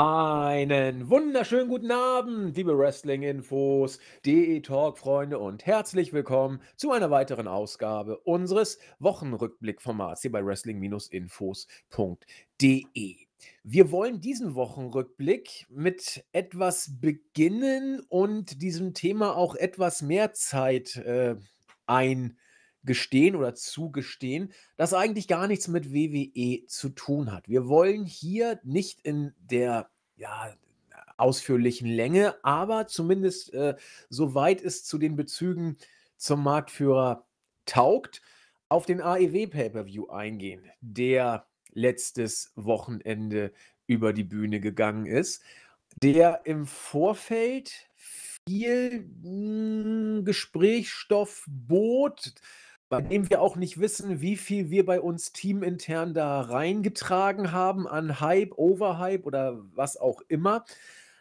Einen wunderschönen guten Abend, liebe Wrestling-Infos, DE-Talk-Freunde und herzlich willkommen zu einer weiteren Ausgabe unseres Wochenrückblick-Formats hier bei Wrestling-Infos.de. Wir wollen diesen Wochenrückblick mit etwas beginnen und diesem Thema auch etwas mehr Zeit äh, einräumen gestehen oder zugestehen, dass eigentlich gar nichts mit WWE zu tun hat. Wir wollen hier nicht in der ja, ausführlichen Länge, aber zumindest äh, soweit es zu den Bezügen zum Marktführer taugt, auf den AEW Pay-per-View eingehen, der letztes Wochenende über die Bühne gegangen ist, der im Vorfeld viel mh, hm, Gesprächsstoff bot bei dem wir auch nicht wissen, wie viel wir bei uns teamintern da reingetragen haben an Hype, Overhype oder was auch immer.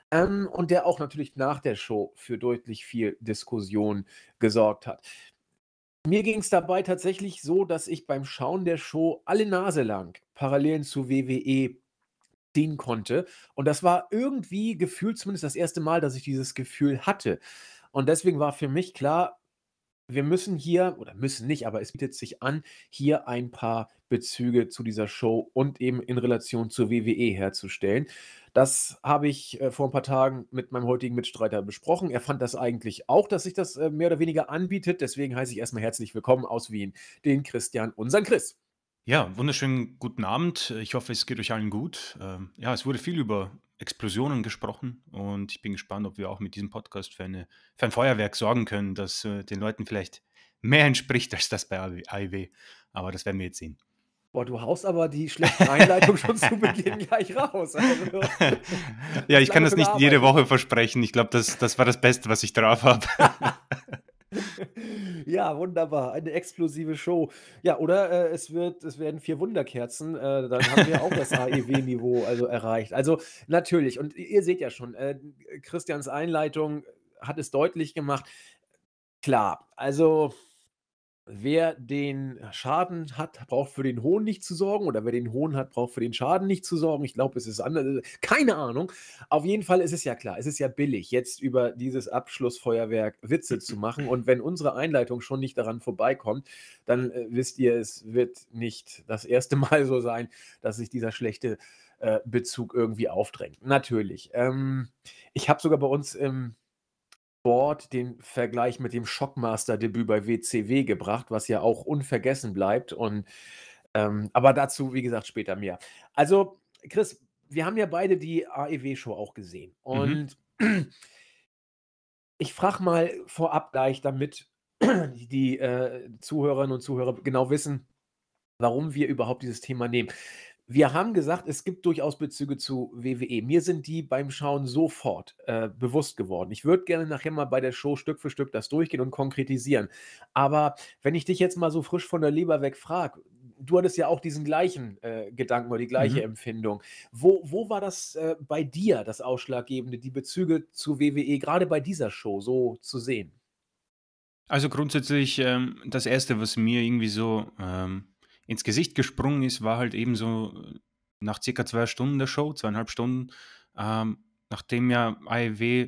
Ähm, und der auch natürlich nach der Show für deutlich viel Diskussion gesorgt hat. Mir ging es dabei tatsächlich so, dass ich beim Schauen der Show alle Nase lang Parallelen zu WWE ziehen konnte. Und das war irgendwie gefühlt zumindest das erste Mal, dass ich dieses Gefühl hatte. Und deswegen war für mich klar, wir müssen hier, oder müssen nicht, aber es bietet sich an, hier ein paar Bezüge zu dieser Show und eben in Relation zur WWE herzustellen. Das habe ich äh, vor ein paar Tagen mit meinem heutigen Mitstreiter besprochen. Er fand das eigentlich auch, dass sich das äh, mehr oder weniger anbietet. Deswegen heiße ich erstmal herzlich willkommen aus Wien, den Christian, unseren Chris. Ja, wunderschönen guten Abend. Ich hoffe, es geht euch allen gut. Ähm, ja, es wurde viel über Explosionen gesprochen und ich bin gespannt, ob wir auch mit diesem Podcast für, eine, für ein Feuerwerk sorgen können, das äh, den Leuten vielleicht mehr entspricht als das bei AIW. Aber das werden wir jetzt sehen. Boah, du haust aber die schlechte Einleitung schon zu Beginn gleich raus. Also, ja, ich kann das für nicht jede Woche versprechen. Ich glaube, das, das war das Beste, was ich drauf habe. ja, wunderbar. Eine exklusive Show. Ja, oder äh, es, wird, es werden vier Wunderkerzen. Äh, dann haben wir auch das AEW-Niveau also erreicht. Also natürlich, und ihr seht ja schon, äh, Christians Einleitung hat es deutlich gemacht. Klar, also wer den Schaden hat, braucht für den Hohn nicht zu sorgen oder wer den Hohn hat, braucht für den Schaden nicht zu sorgen. Ich glaube, es ist anders. Keine Ahnung. Auf jeden Fall ist es ja klar, es ist ja billig, jetzt über dieses Abschlussfeuerwerk Witze zu machen. Und wenn unsere Einleitung schon nicht daran vorbeikommt, dann äh, wisst ihr, es wird nicht das erste Mal so sein, dass sich dieser schlechte äh, Bezug irgendwie aufdrängt. Natürlich. Ähm, ich habe sogar bei uns im Board den Vergleich mit dem Shockmaster-Debüt bei WCW gebracht, was ja auch unvergessen bleibt. Und ähm, aber dazu, wie gesagt, später mehr. Also, Chris, wir haben ja beide die AEW-Show auch gesehen. Mhm. Und mhm. ich frage mal vorab gleich, damit die äh, Zuhörerinnen und Zuhörer genau wissen, warum wir überhaupt dieses Thema nehmen wir haben gesagt, es gibt durchaus Bezüge zu WWE. Mir sind die beim Schauen sofort äh, bewusst geworden. Ich würde gerne nachher mal bei der Show Stück für Stück das durchgehen und konkretisieren. Aber wenn ich dich jetzt mal so frisch von der Leber weg frage, du hattest ja auch diesen gleichen äh, Gedanken oder die gleiche mhm. Empfindung. Wo, wo war das äh, bei dir das Ausschlaggebende, die Bezüge zu WWE, gerade bei dieser Show so zu sehen? Also grundsätzlich ähm, das Erste, was mir irgendwie so ähm, ins Gesicht gesprungen ist, war halt eben so äh, nach circa zwei Stunden der Show, zweieinhalb Stunden, ähm, nachdem ja AEW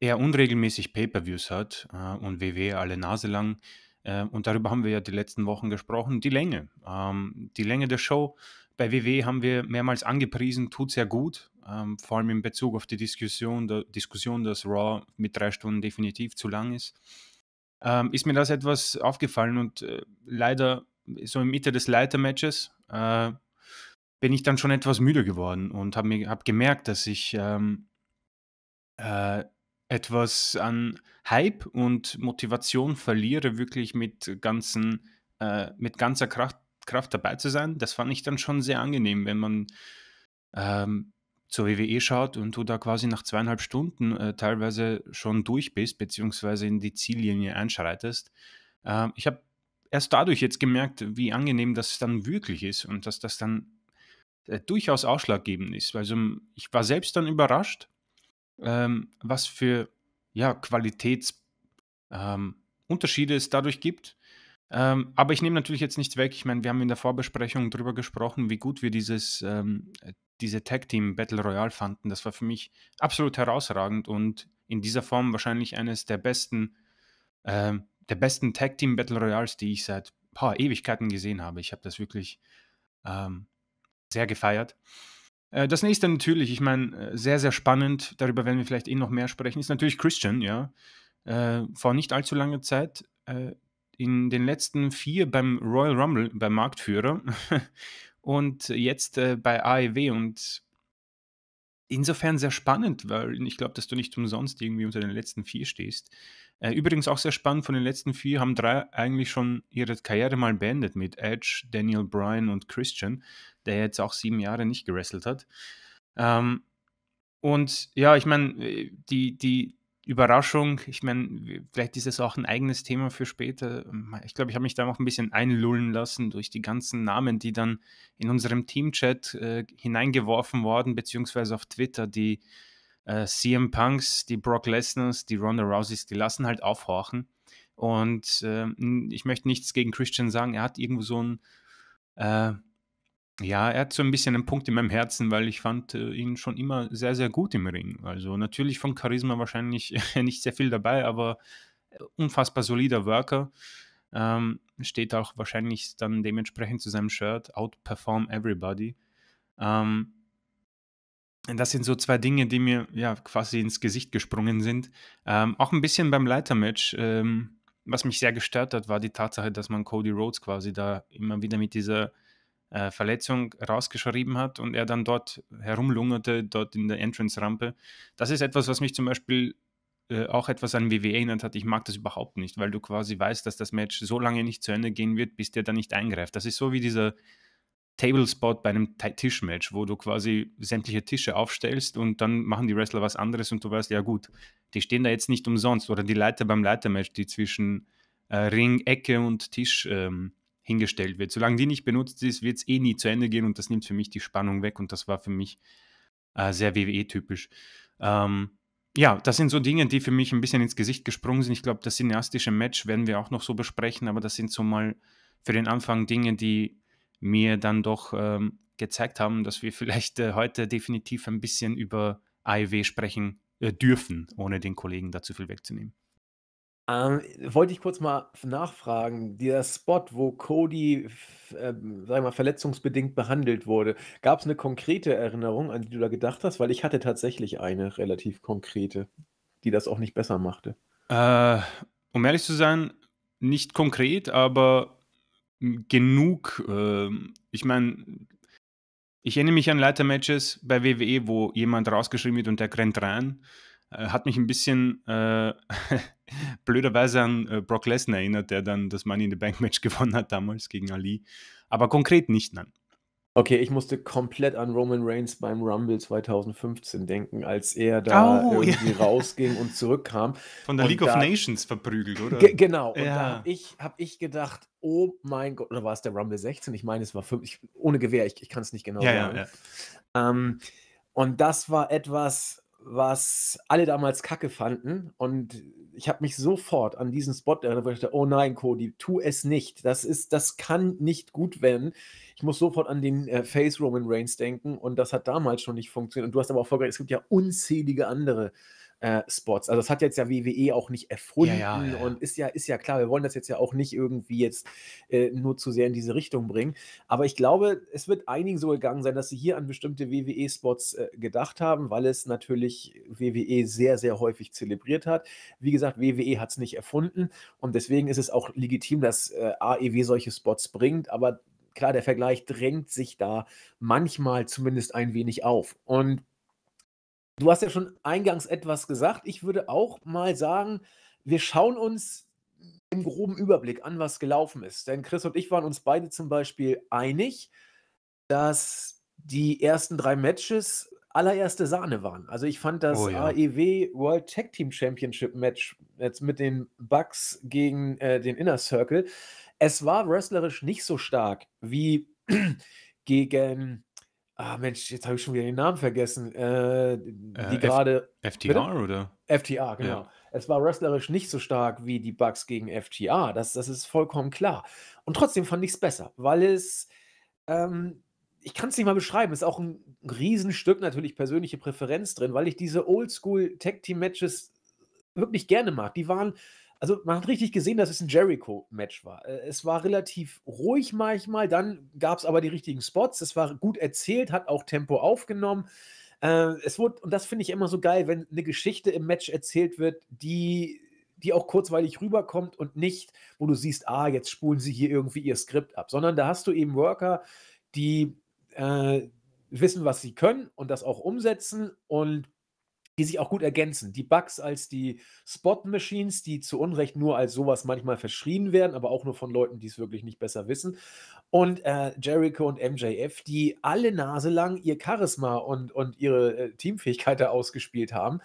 eher unregelmäßig Pay-per-Views hat äh, und WW e alle Nase lang. Äh, und darüber haben wir ja die letzten Wochen gesprochen. Die Länge, ähm, die Länge der Show bei WW e haben wir mehrmals angepriesen, tut sehr gut, ähm, vor allem in Bezug auf die Diskussion, der Diskussion, dass Raw mit drei Stunden definitiv zu lang ist. Ähm, ist mir das etwas aufgefallen und äh, leider so in Mitte des Leitermatches, äh, bin ich dann schon etwas müde geworden und habe hab gemerkt, dass ich ähm, äh, etwas an Hype und Motivation verliere, wirklich mit, ganzen, äh, mit ganzer Kraft, Kraft dabei zu sein. Das fand ich dann schon sehr angenehm, wenn man ähm, zur WWE schaut und du da quasi nach zweieinhalb Stunden äh, teilweise schon durch bist, beziehungsweise in die Ziellinie einschreitest. Ähm, ich habe erst dadurch jetzt gemerkt, wie angenehm das dann wirklich ist und dass das dann äh, durchaus ausschlaggebend ist. Also ich war selbst dann überrascht, ähm, was für ja, Qualitätsunterschiede ähm, es dadurch gibt. Ähm, aber ich nehme natürlich jetzt nichts weg. Ich meine, wir haben in der Vorbesprechung darüber gesprochen, wie gut wir dieses, ähm, äh, diese Tag Team Battle Royale fanden. Das war für mich absolut herausragend und in dieser Form wahrscheinlich eines der besten ähm, der besten Tag Team Battle Royals, die ich seit paar Ewigkeiten gesehen habe. Ich habe das wirklich ähm, sehr gefeiert. Äh, das nächste natürlich, ich meine, äh, sehr, sehr spannend, darüber werden wir vielleicht eh noch mehr sprechen, ist natürlich Christian, ja. Äh, vor nicht allzu langer Zeit in den letzten vier beim Royal Rumble, beim Marktführer und jetzt bei AEW und insofern sehr spannend, weil ich glaube, dass du nicht umsonst irgendwie unter den letzten vier stehst. Äh, übrigens auch sehr spannend, von den letzten vier haben drei eigentlich schon ihre Karriere mal beendet mit Edge, Daniel Bryan und Christian, der jetzt auch sieben Jahre nicht gewrestelt hat. Ähm, und ja, ich meine, äh, die, die, Überraschung, ich meine, vielleicht ist es auch ein eigenes Thema für später. Ähm, ich glaube, ich habe mich da noch ein bisschen einlullen lassen durch die ganzen Namen, die dann in unserem Teamchat äh, hineingeworfen wurden, beziehungsweise auf Twitter, die äh, CM Punks, die Brock Lesners, die Ronda Rouseys, die lassen halt aufhorchen. Und äh, ich möchte nichts gegen Christian sagen, er hat irgendwo so ein äh, ja, er hat so ein bisschen einen Punkt in meinem Herzen, weil ich fand äh, ihn schon immer sehr, sehr gut im Ring. Also natürlich von Charisma wahrscheinlich nicht sehr viel dabei, aber äh, unfassbar solider Worker. Ähm, steht auch wahrscheinlich dann dementsprechend zu seinem Shirt, Outperform Everybody. Ähm, das sind so zwei Dinge, die mir ja quasi ins Gesicht gesprungen sind. Ähm, auch ein bisschen beim Leitermatch, ähm, was mich sehr gestört hat, war die Tatsache, dass man Cody Rhodes quasi da immer wieder mit dieser äh, Verletzung rausgeschrieben hat und er dann dort herumlungerte, dort in der Entrance-Rampe. Das ist etwas, was mich zum Beispiel äh, auch etwas an WWE erinnert hat. Ich mag das überhaupt nicht, weil du quasi weißt, dass das Match so lange nicht zu Ende gehen wird, bis der da nicht eingreift. Das ist so wie dieser Table-Spot bei einem Tischmatch, wo du quasi sämtliche Tische aufstellst und dann machen die Wrestler was anderes und du weißt, ja gut, die stehen da jetzt nicht umsonst. Oder die Leiter beim Leitermatch, die zwischen äh, Ring, Ecke und Tisch ähm, hingestellt wird. Solange die nicht benutzt ist, wird es eh nie zu Ende gehen und das nimmt für mich die Spannung weg und das war für mich äh, sehr WWE-typisch. Ähm, ja, das sind so Dinge, die für mich ein bisschen ins Gesicht gesprungen sind. Ich glaube, das cineastische Match werden wir auch noch so besprechen, aber das sind so mal für den Anfang Dinge, die mir dann doch ähm, gezeigt haben, dass wir vielleicht äh, heute definitiv ein bisschen über AEW sprechen äh, dürfen, ohne den Kollegen da zu viel wegzunehmen. Ähm, wollte ich kurz mal nachfragen, dieser Spot, wo Cody, ähm, sag ich mal, verletzungsbedingt behandelt wurde, gab es eine konkrete Erinnerung, an die du da gedacht hast? Weil ich hatte tatsächlich eine relativ konkrete, die das auch nicht besser machte. Äh, um ehrlich zu sein, nicht konkret, aber genug. Äh, ich meine, ich erinnere mich an Leitermatches bei WWE, wo jemand rausgeschrieben wird und der rennt rein. Äh, hat mich ein bisschen äh, blöderweise an äh, Brock Lesnar erinnert, der dann das Money in the Bank Match gewonnen hat damals gegen Ali. Aber konkret nicht, nein. Okay, ich musste komplett an Roman Reigns beim Rumble 2015 denken, als er da oh, irgendwie yeah. rausging und zurückkam. Von der League of Nations verprügelt, oder? Genau. Und ja. da habe ich, hab ich gedacht, oh mein Gott, oder war es der Rumble 16? Ich meine, es war 5, ich, ohne Gewehr, ich, ich kann es nicht genau ja, sagen. Ja, ähm, und das war etwas, was alle damals kacke fanden. Und ich habe mich sofort an diesen Spot erinnert, wo ich dachte, oh nein, Cody, tu es nicht. Das ist, das kann nicht gut werden. Ich muss sofort an den äh, Face Roman Reigns denken und das hat damals schon nicht funktioniert. Und du hast aber auch vorgestellt, es gibt ja unzählige andere äh, äh, Spots. Also das hat jetzt ja WWE auch nicht erfunden ja, ja, ja, und ist ja, ist ja klar, wir wollen das jetzt ja auch nicht irgendwie jetzt äh, nur zu sehr in diese Richtung bringen. Aber ich glaube, es wird einigen so gegangen sein, dass sie hier an bestimmte WWE-Spots äh, gedacht haben, weil es natürlich WWE sehr, sehr häufig zelebriert hat. Wie gesagt, WWE hat es nicht erfunden und deswegen ist es auch legitim, dass äh, AEW solche Spots bringt, aber Klar, der Vergleich drängt sich da manchmal zumindest ein wenig auf. Und Du hast ja schon eingangs etwas gesagt. Ich würde auch mal sagen, wir schauen uns im groben Überblick an, was gelaufen ist. Denn Chris und ich waren uns beide zum Beispiel einig, dass die ersten drei Matches allererste Sahne waren. Also ich fand das oh, ja. AEW World Tag Team Championship Match jetzt mit den Bucks gegen äh, den Inner Circle. Es war wrestlerisch nicht so stark wie gegen Ah, Mensch, jetzt habe ich schon wieder den Namen vergessen. Äh, die äh, gerade. FTR, bitte? oder? FTR, genau. Ja. Es war wrestlerisch nicht so stark wie die Bugs gegen FTR. Das, das ist vollkommen klar. Und trotzdem fand ich es besser, weil es. Ähm, ich kann es nicht mal beschreiben. Ist auch ein Riesenstück natürlich persönliche Präferenz drin, weil ich diese Oldschool Tag Team Matches wirklich gerne mag. Die waren also man hat richtig gesehen, dass es ein Jericho-Match war. Äh, es war relativ ruhig manchmal, dann gab es aber die richtigen Spots. Es war gut erzählt, hat auch Tempo aufgenommen. Äh, es wurde, und das finde ich immer so geil, wenn eine Geschichte im Match erzählt wird, die, die auch kurzweilig rüberkommt und nicht, wo du siehst, ah, jetzt spulen sie hier irgendwie ihr Skript ab, sondern da hast du eben Worker, die äh, wissen, was sie können und das auch umsetzen und die sich auch gut ergänzen. Die Bugs als die Spot-Machines, die zu Unrecht nur als sowas manchmal verschrien werden, aber auch nur von Leuten, die es wirklich nicht besser wissen. Und äh, Jericho und MJF, die alle Nase lang ihr Charisma und, und ihre äh, Teamfähigkeit da ausgespielt haben.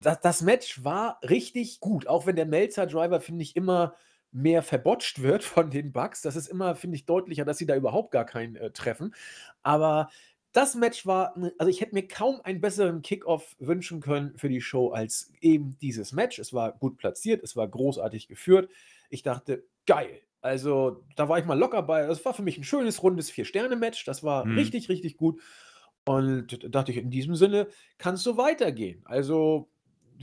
Das, das Match war richtig gut, auch wenn der Melzer-Driver, finde ich, immer mehr verbotscht wird von den Bugs. Das ist immer, finde ich, deutlicher, dass sie da überhaupt gar keinen äh, treffen. Aber das Match war, also ich hätte mir kaum einen besseren Kickoff wünschen können für die Show als eben dieses Match. Es war gut platziert, es war großartig geführt. Ich dachte, geil. Also da war ich mal locker bei. Das war für mich ein schönes, rundes Vier-Sterne-Match. Das war mhm. richtig, richtig gut. Und dachte ich, in diesem Sinne kann es so weitergehen. Also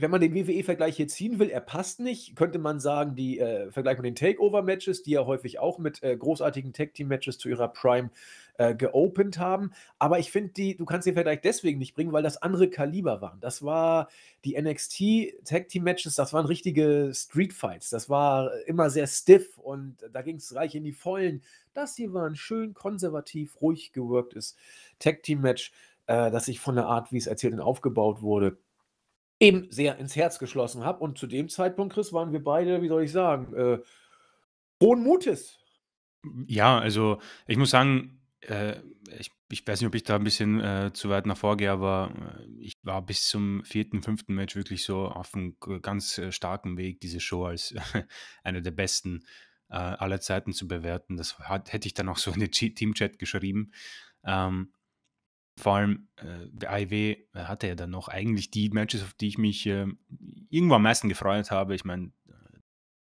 wenn man den WWE-Vergleich hier ziehen will, er passt nicht, könnte man sagen, die äh, Vergleich mit den Takeover-Matches, die ja häufig auch mit äh, großartigen Tag-Team-Matches zu ihrer Prime äh, geopend haben. Aber ich finde, die, du kannst sie vielleicht deswegen nicht bringen, weil das andere Kaliber waren. Das war die NXT Tag Team Matches, das waren richtige Street Fights. Das war immer sehr stiff und da ging es reich in die Vollen. Das hier war ein schön konservativ, ruhig geworktes Tag Team Match, äh, das ich von der Art, wie es erzählt und aufgebaut wurde, eben sehr ins Herz geschlossen habe. Und zu dem Zeitpunkt, Chris, waren wir beide, wie soll ich sagen, äh, hohen Mutes. Ja, also ich muss sagen, äh, ich, ich, weiß nicht, ob ich da ein bisschen äh, zu weit nach vorgehe, aber äh, ich war bis zum vierten, fünften Match wirklich so auf einem ganz äh, starken Weg, diese Show als eine der besten äh, aller Zeiten zu bewerten. Das hat, hätte ich dann auch so in den Teamchat geschrieben. Ähm, vor allem äh, AEW hatte ja dann noch eigentlich die Matches, auf die ich mich irgendwo am meisten gefreut habe. Ich meine,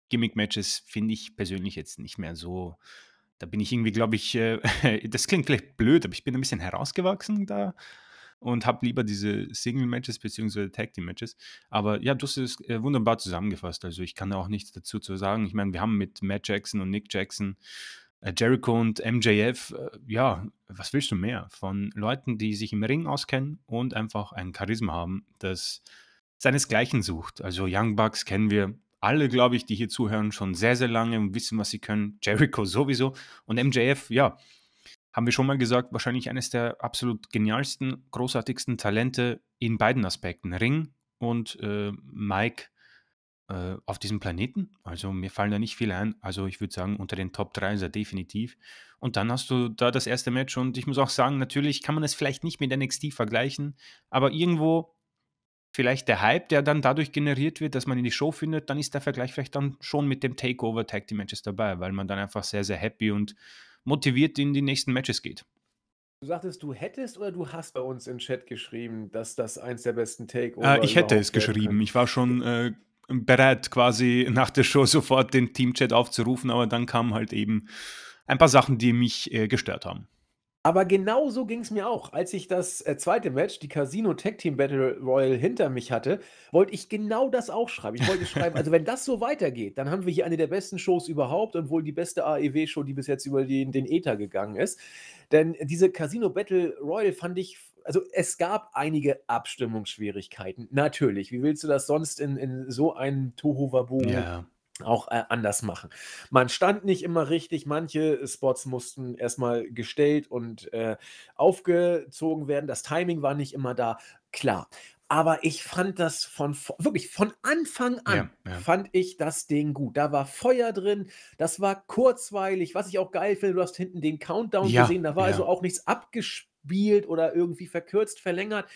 Gimmick-Matches finde ich persönlich jetzt nicht mehr so da bin ich irgendwie, glaube ich, äh, das klingt vielleicht blöd, aber ich bin ein bisschen herausgewachsen da und habe lieber diese Single-Matches bzw. Tag-Team-Matches. Aber ja, du hast es äh, wunderbar zusammengefasst. Also ich kann auch nichts dazu zu sagen. Ich meine, wir haben mit Matt Jackson und Nick Jackson, äh, Jericho und MJF, äh, ja, was willst du mehr? Von Leuten, die sich im Ring auskennen und einfach ein Charisma haben, das seinesgleichen sucht. Also Young Bucks kennen wir, alle, glaube ich, die hier zuhören, schon sehr, sehr lange und wissen, was sie können. Jericho sowieso. Und MJF, ja, haben wir schon mal gesagt, wahrscheinlich eines der absolut genialsten, großartigsten Talente in beiden Aspekten. Ring und äh, Mike äh, auf diesem Planeten. Also mir fallen da nicht viele ein. Also ich würde sagen, unter den Top 3 ist er definitiv. Und dann hast du da das erste Match und ich muss auch sagen, natürlich kann man es vielleicht nicht mit NXT vergleichen, aber irgendwo vielleicht der Hype, der dann dadurch generiert wird, dass man in die Show findet, dann ist der Vergleich vielleicht dann schon mit dem Takeover Tag Team Matches dabei, weil man dann einfach sehr, sehr happy und motiviert in die nächsten Matches geht. Du sagtest, du hättest oder du hast bei uns im Chat geschrieben, dass das eins der besten Takeover ist. Äh, ich hätte es geschrieben. Ich war schon äh, bereit, quasi nach der Show sofort den Team-Chat aufzurufen, aber dann kamen halt eben ein paar Sachen, die mich äh, gestört haben. Aber genau so ging es mir auch. Als ich das äh, zweite Match, die Casino Tag Team Battle Royal, hinter mich hatte, wollte ich genau das auch schreiben. Ich wollte schreiben, also wenn das so weitergeht, dann haben wir hier eine der besten Shows überhaupt und wohl die beste AEW-Show, die bis jetzt über den, den Ether gegangen ist. Denn diese Casino Battle Royal fand ich also es gab einige Abstimmungsschwierigkeiten, natürlich. Wie willst du das sonst in, in so einem Tohuwabohu ja auch äh, anders machen. Man stand nicht immer richtig, manche Spots mussten erstmal gestellt und äh, aufgezogen werden, das Timing war nicht immer da, klar. Aber ich fand das von wirklich von Anfang an ja, ja. fand ich das Ding gut. Da war Feuer drin, das war kurzweilig, was ich auch geil finde. Du hast hinten den Countdown ja, gesehen, da war also auch nichts abgespielt oder irgendwie verkürzt, verlängert.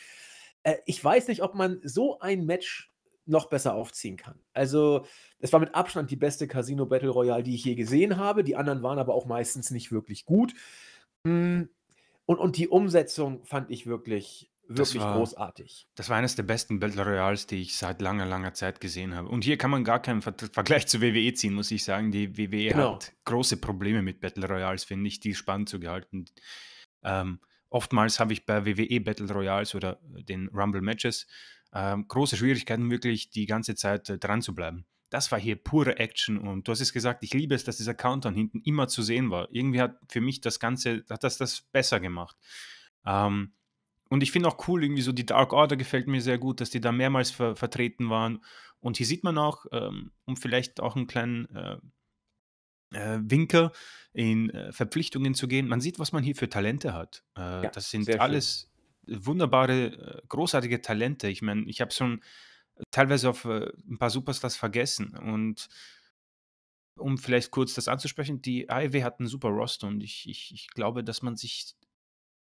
Äh, ich weiß nicht, ob man so ein Match noch besser aufziehen kann. Also, es war mit Abstand die beste Casino Battle Royale, die ich je gesehen habe. Die anderen waren aber auch meistens nicht wirklich gut. Hm, und, und die Umsetzung fand ich wirklich, wirklich das war, großartig. Das war eines der besten Battle Royals, die ich seit langer, langer Zeit gesehen habe. Und hier kann man gar keinen Vergleich zu WWE ziehen, muss ich sagen. Die WWE genau. hat große Probleme mit Battle Royals, finde ich, die spannend zu gehalten. Ähm, oftmals habe ich bei WWE Battle Royals oder den Rumble Matches ähm, große Schwierigkeiten, wirklich die ganze Zeit äh, dran zu bleiben. Das war hier pure Action und du hast es gesagt, ich liebe es, dass dieser Countdown hinten immer zu sehen war. Irgendwie hat für mich das Ganze, hat das das besser gemacht. Ähm, und ich finde auch cool, irgendwie so die Dark Order gefällt mir sehr gut, dass die da mehrmals ver vertreten waren. Und hier sieht man auch, ähm, um vielleicht auch einen kleinen äh, äh, Winker in äh, Verpflichtungen zu gehen, man sieht, was man hier für Talente hat. Äh, ja, das sind alles wunderbare, äh, großartige Talente. Ich meine, ich habe schon teilweise auf äh, ein paar Superstars vergessen. Und um vielleicht kurz das anzusprechen, die AEW hat einen super Roster und ich, ich, ich glaube, dass man sich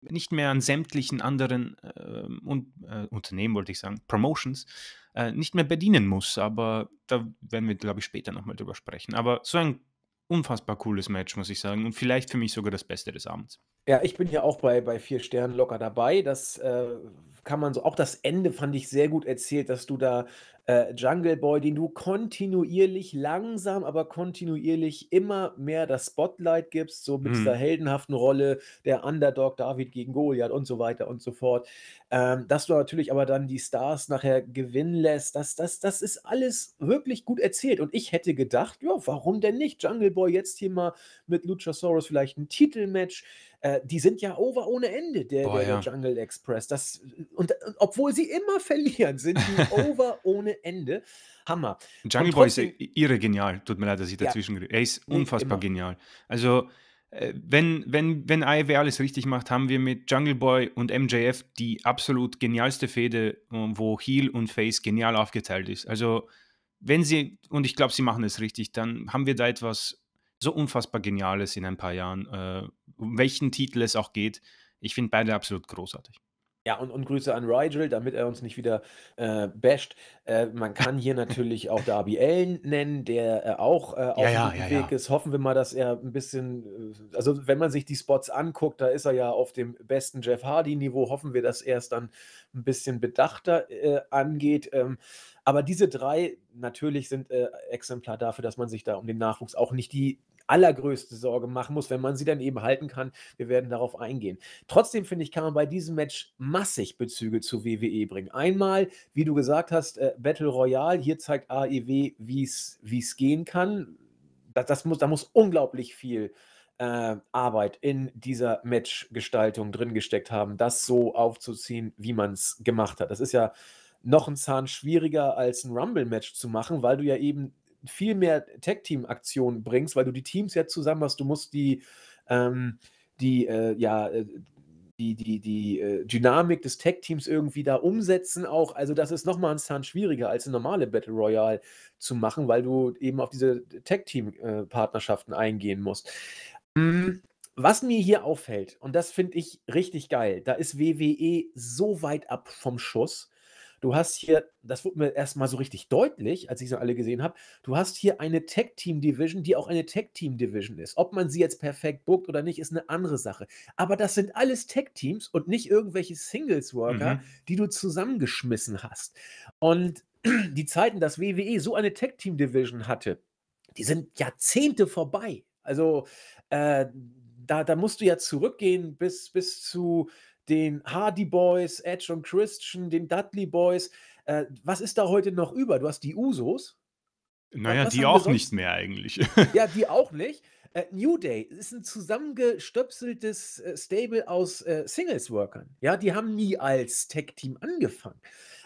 nicht mehr an sämtlichen anderen äh, und, äh, Unternehmen, wollte ich sagen, Promotions, äh, nicht mehr bedienen muss. Aber da werden wir, glaube ich, später nochmal drüber sprechen. Aber so ein unfassbar cooles Match, muss ich sagen. Und vielleicht für mich sogar das Beste des Abends. Ja, ich bin ja auch bei, bei vier Sternen locker dabei. Das äh, kann man so. Auch das Ende fand ich sehr gut erzählt, dass du da äh, Jungle Boy, den du kontinuierlich, langsam, aber kontinuierlich immer mehr das Spotlight gibst, so mit mhm. dieser heldenhaften Rolle, der Underdog David gegen Goliath und so weiter und so fort. Ähm, dass du natürlich aber dann die Stars nachher gewinnen lässt, das, das, das ist alles wirklich gut erzählt. Und ich hätte gedacht, ja, warum denn nicht? Jungle Boy jetzt hier mal mit Luchasaurus vielleicht ein Titelmatch. Äh, die sind ja over ohne Ende, der, Boah, der, der ja. Jungle Express. Das, und, und, äh, obwohl sie immer verlieren, sind die over ohne Ende. Hammer. Jungle Boy ist irre genial. Tut mir leid, dass ich dazwischen ja, Er ist unfassbar genial. Also, äh, wenn, wenn, wenn AEW alles richtig macht, haben wir mit Jungle Boy und MJF die absolut genialste Fehde, wo Heel und Face genial aufgeteilt ist. Also, wenn sie, und ich glaube, sie machen es richtig, dann haben wir da etwas so unfassbar Geniales in ein paar Jahren, äh, um welchen Titel es auch geht. Ich finde beide absolut großartig. Ja, und, und Grüße an Rigel, damit er uns nicht wieder äh, basht. Äh, man kann hier natürlich auch Darby Allen nennen, der äh, auch äh, auf ja, dem ja, Weg ja. ist. Hoffen wir mal, dass er ein bisschen, äh, also wenn man sich die Spots anguckt, da ist er ja auf dem besten Jeff Hardy-Niveau. Hoffen wir, dass er es dann ein bisschen bedachter äh, angeht. Ähm, aber diese drei natürlich sind äh, Exemplar dafür, dass man sich da um den Nachwuchs auch nicht die allergrößte Sorge machen muss, wenn man sie dann eben halten kann. Wir werden darauf eingehen. Trotzdem finde ich, kann man bei diesem Match massig Bezüge zu WWE bringen. Einmal, wie du gesagt hast, äh, Battle Royale. Hier zeigt AEW, wie es gehen kann. Das, das, muss, da muss unglaublich viel äh, Arbeit in dieser Matchgestaltung drin gesteckt haben, das so aufzuziehen, wie man es gemacht hat. Das ist ja noch ein Zahn schwieriger als ein Rumble-Match zu machen, weil du ja eben viel mehr tech team aktionen bringst, weil du die Teams ja zusammen hast. Du musst die, ähm, die, äh, ja, äh, die, die, die äh, Dynamik des tech teams irgendwie da umsetzen auch. Also das ist nochmal ein Zahn schwieriger, als eine normale Battle Royale zu machen, weil du eben auf diese tech team äh, partnerschaften eingehen musst. Mhm. Was mir hier auffällt, und das finde ich richtig geil, da ist WWE so weit ab vom Schuss. Du hast hier, das wurde mir erstmal so richtig deutlich, als ich sie alle gesehen habe, du hast hier eine Tech-Team-Division, die auch eine Tech-Team-Division ist. Ob man sie jetzt perfekt bookt oder nicht, ist eine andere Sache. Aber das sind alles Tech-Teams und nicht irgendwelche Singles-Worker, mhm. die du zusammengeschmissen hast. Und die Zeiten, dass WWE so eine Tech-Team-Division hatte, die sind Jahrzehnte vorbei. Also äh, da, da musst du ja zurückgehen bis, bis zu den Hardy Boys, Edge und Christian, den Dudley Boys. Äh, was ist da heute noch über? Du hast die Usos. Naja, die auch nicht mehr eigentlich. ja, die auch nicht. Äh, New Day ist ein zusammengestöpseltes äh, Stable aus äh, Singles-Workern. Ja, die haben nie als Tech-Team angefangen.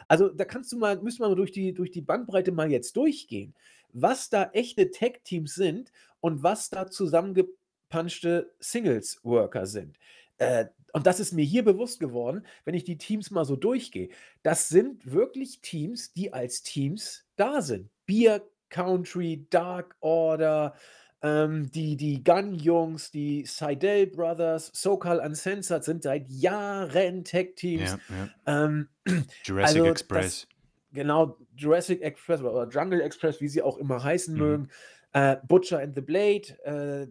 Also da kannst du mal, müssen wir mal durch die, durch die Bandbreite mal jetzt durchgehen, was da echte Tech-Teams sind und was da zusammengepanschte Singles-Worker sind. Äh, und das ist mir hier bewusst geworden, wenn ich die Teams mal so durchgehe. Das sind wirklich Teams, die als Teams da sind. Beer Country, Dark Order, ähm, die, die Gun-Jungs, die Seidel Brothers, SoCal Uncensored sind seit Jahren Tech-Teams. Ja, ja. ähm, Jurassic also Express. Das, genau, Jurassic Express oder Jungle Express, wie sie auch immer heißen mhm. mögen. Äh, Butcher and the Blade, äh,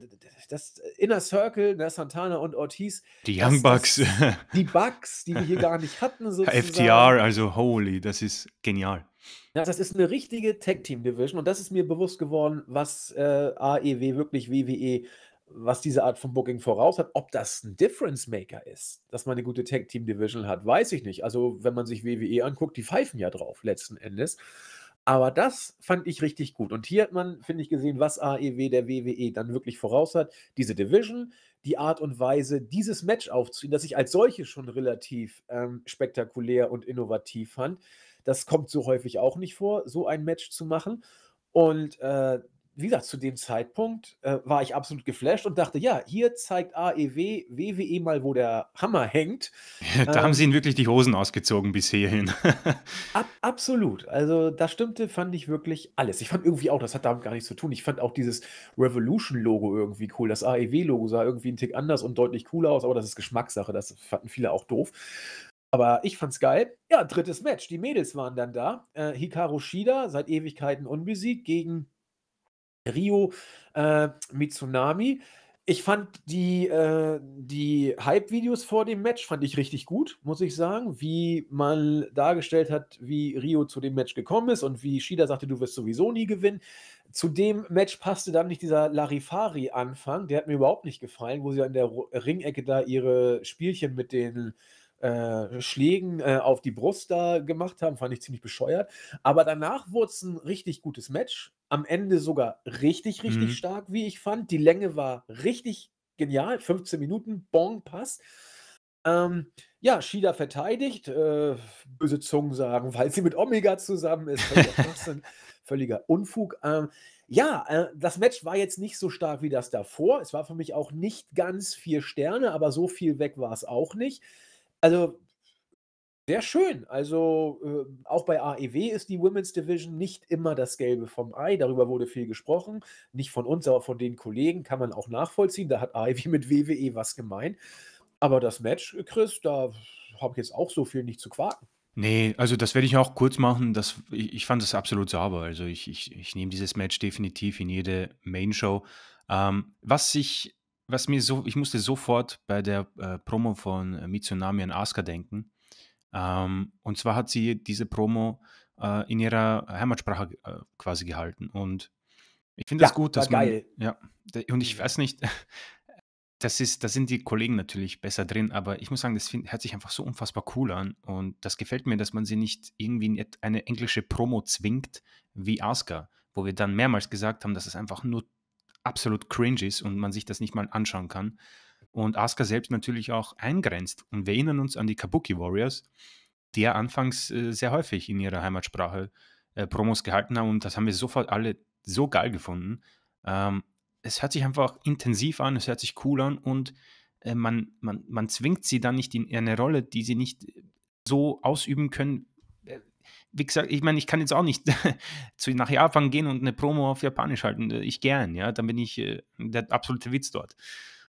das äh, Inner Circle, ne, Santana und Ortiz. Die Young das, Bucks. Das, die Bucks, die wir hier gar nicht hatten. Sozusagen. FTR, also holy, das ist genial. Ja, das ist eine richtige Tag-Team-Division und das ist mir bewusst geworden, was äh, AEW wirklich WWE was diese Art von Booking voraus hat. Ob das ein Difference Maker ist, dass man eine gute Tag Team Division hat, weiß ich nicht. Also, wenn man sich WWE anguckt, die pfeifen ja drauf letzten Endes. Aber das fand ich richtig gut. Und hier hat man, finde ich, gesehen, was AEW der WWE dann wirklich voraus hat. Diese Division, die Art und Weise, dieses Match aufzuziehen, das ich als solche schon relativ ähm, spektakulär und innovativ fand. Das kommt so häufig auch nicht vor, so ein Match zu machen. Und äh, wie gesagt, zu dem Zeitpunkt äh, war ich absolut geflasht und dachte, ja, hier zeigt AEW, WWE mal, wo der Hammer hängt. Ja, da ähm, haben sie ihn wirklich die Hosen ausgezogen bis hierhin. ab, absolut. Also das stimmte, fand ich wirklich alles. Ich fand irgendwie auch, das hat damit gar nichts zu tun. Ich fand auch dieses Revolution-Logo irgendwie cool. Das AEW-Logo sah irgendwie einen Tick anders und deutlich cooler aus, aber das ist Geschmackssache. Das fanden viele auch doof. Aber ich fand's geil. Ja, drittes Match. Die Mädels waren dann da. Äh, Hikaru Shida, seit Ewigkeiten unbesiegt, gegen Rio äh, Mitsunami. Ich fand die, äh, die Hype-Videos vor dem Match fand ich richtig gut, muss ich sagen, wie man dargestellt hat, wie Rio zu dem Match gekommen ist und wie Shida sagte, du wirst sowieso nie gewinnen. Zu dem Match passte dann nicht dieser Larifari-Anfang, der hat mir überhaupt nicht gefallen, wo sie an der Ringecke da ihre Spielchen mit den äh, Schlägen äh, auf die Brust da gemacht haben, fand ich ziemlich bescheuert. Aber danach wurde es ein richtig gutes Match. Am Ende sogar richtig, richtig mhm. stark, wie ich fand. Die Länge war richtig genial. 15 Minuten, Bon, passt. Ähm, ja, Shida verteidigt. Äh, böse Zungen sagen, weil sie mit Omega zusammen ist. Völliger, völliger Unfug. Ähm, ja, äh, das Match war jetzt nicht so stark wie das davor. Es war für mich auch nicht ganz vier Sterne, aber so viel weg war es auch nicht. Also sehr schön. Also äh, auch bei AEW ist die Women's Division nicht immer das Gelbe vom Ei. Darüber wurde viel gesprochen. Nicht von uns, aber von den Kollegen kann man auch nachvollziehen. Da hat AEW mit WWE was gemein. Aber das Match, Chris, da habe ich jetzt auch so viel nicht zu quaken. Nee, also das werde ich auch kurz machen. Das, ich, ich fand es absolut sauber. Also ich, ich, ich nehme dieses Match definitiv in jede Main-Show. Ähm, was ich, was mir so, ich musste sofort bei der äh, Promo von äh, Mitsunami an Asuka denken ähm, und zwar hat sie diese Promo äh, in ihrer Heimatsprache äh, quasi gehalten. Und ich finde ja, das gut, dass man. Geil. Ja, und ich mhm. weiß nicht, das ist, da sind die Kollegen natürlich besser drin, aber ich muss sagen, das find, hört sich einfach so unfassbar cool an. Und das gefällt mir, dass man sie nicht irgendwie in eine englische Promo zwingt wie Asuka, wo wir dann mehrmals gesagt haben, dass es einfach nur absolut cringe ist und man sich das nicht mal anschauen kann und Asuka selbst natürlich auch eingrenzt. Und wir erinnern uns an die Kabuki Warriors, die ja anfangs äh, sehr häufig in ihrer Heimatsprache äh, Promos gehalten haben und das haben wir sofort alle so geil gefunden. Ähm, es hört sich einfach intensiv an, es hört sich cool an und äh, man, man, man zwingt sie dann nicht in eine Rolle, die sie nicht so ausüben können. Wie gesagt, ich meine, ich kann jetzt auch nicht zu, nach Japan gehen und eine Promo auf Japanisch halten. Ich gern, ja, dann bin ich der absolute Witz dort.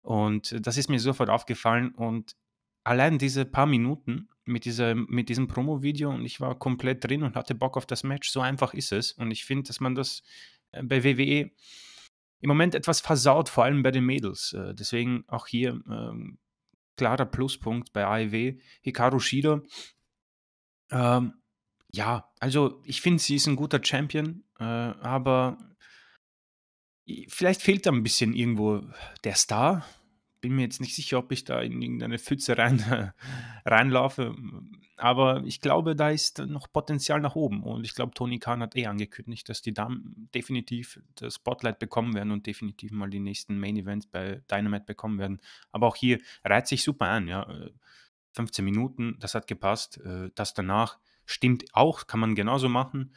Und das ist mir sofort aufgefallen und allein diese paar Minuten mit, dieser, mit diesem Promo-Video und ich war komplett drin und hatte Bock auf das Match. So einfach ist es. Und ich finde, dass man das äh, bei WWE im Moment etwas versaut, vor allem bei den Mädels. Äh, deswegen auch hier ähm, klarer Pluspunkt bei AEW. Hikaru Shida. Ähm, ja, also ich finde, sie ist ein guter Champion, äh, aber vielleicht fehlt da ein bisschen irgendwo der Star. Bin mir jetzt nicht sicher, ob ich da in irgendeine Pfütze rein, reinlaufe. Aber ich glaube, da ist noch Potenzial nach oben. Und ich glaube, Tony Khan hat eh angekündigt, dass die Damen definitiv das Spotlight bekommen werden und definitiv mal die nächsten Main Events bei Dynamite bekommen werden. Aber auch hier reiht sich super an. Ja. 15 Minuten, das hat gepasst. Äh, das danach stimmt auch, kann man genauso machen.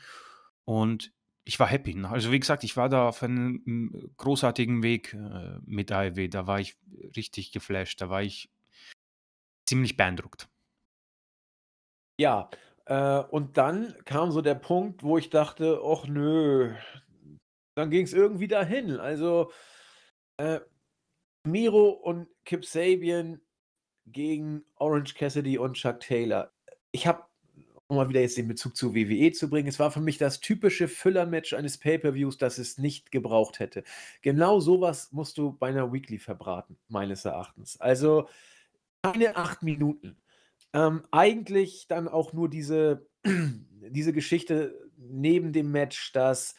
Und ich war happy. Ne? Also wie gesagt, ich war da auf einem hm, großartigen Weg äh, mit AEW. Da war ich richtig geflasht, da war ich ziemlich beeindruckt. Ja, äh, und dann kam so der Punkt, wo ich dachte, ach nö, dann ging es irgendwie dahin. Also äh, Miro und Kip Sabian gegen Orange Cassidy und Chuck Taylor. Ich habe um mal wieder jetzt den Bezug zu WWE zu bringen, es war für mich das typische Füllermatch eines Pay-per-Views, das es nicht gebraucht hätte. Genau sowas musst du bei einer Weekly verbraten, meines Erachtens. Also keine acht Minuten. Ähm, eigentlich dann auch nur diese, diese Geschichte neben dem Match, dass